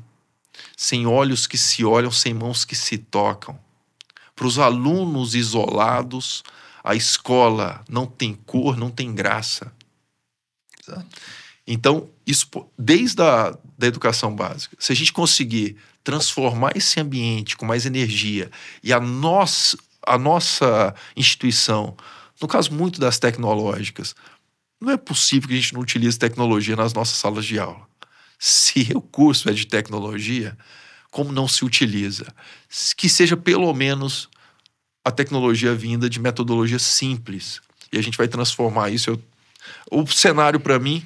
sem olhos que se olham, sem mãos que se tocam. Para os alunos isolados, a escola não tem cor, não tem graça. Então, isso, desde a da educação básica, se a gente conseguir transformar esse ambiente com mais energia e a nós, a nossa instituição, no caso muito das tecnológicas, não é possível que a gente não utilize tecnologia nas nossas salas de aula. Se o curso é de tecnologia, como não se utiliza? Que seja pelo menos a tecnologia vinda de metodologia simples. E a gente vai transformar isso. Eu, o cenário, para mim,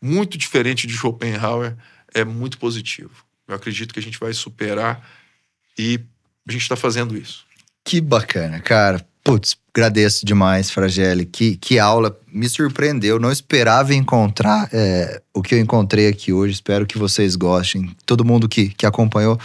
muito diferente de Schopenhauer, é muito positivo. Eu acredito que a gente vai superar e a gente está fazendo isso. Que bacana, cara. Putz, agradeço demais, Frageli. Que, que aula. Me surpreendeu. Não esperava encontrar é, o que eu encontrei aqui hoje. Espero que vocês gostem. Todo mundo que, que acompanhou.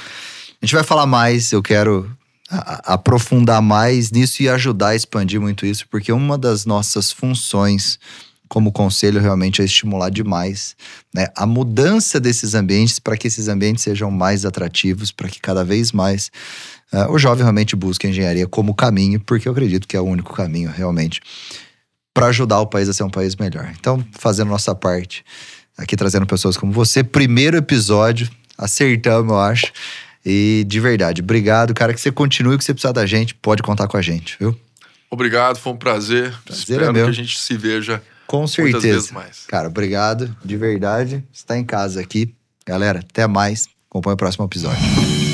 A gente vai falar mais. Eu quero a, a aprofundar mais nisso e ajudar a expandir muito isso, porque uma das nossas funções como conselho realmente é estimular demais né, a mudança desses ambientes para que esses ambientes sejam mais atrativos, para que cada vez mais uh, o jovem realmente busque a engenharia como caminho, porque eu acredito que é o único caminho realmente para ajudar o país a ser um país melhor. Então, fazendo nossa parte, aqui trazendo pessoas como você, primeiro episódio, acertamos, eu acho. E de verdade, obrigado, cara, que você continue que você precisar da gente, pode contar com a gente, viu? Obrigado, foi um prazer. prazer é Espero é que a gente se veja com certeza. Muitas vezes mais. Cara, obrigado, de verdade. Está em casa aqui. Galera, até mais. Acompanhe o próximo episódio.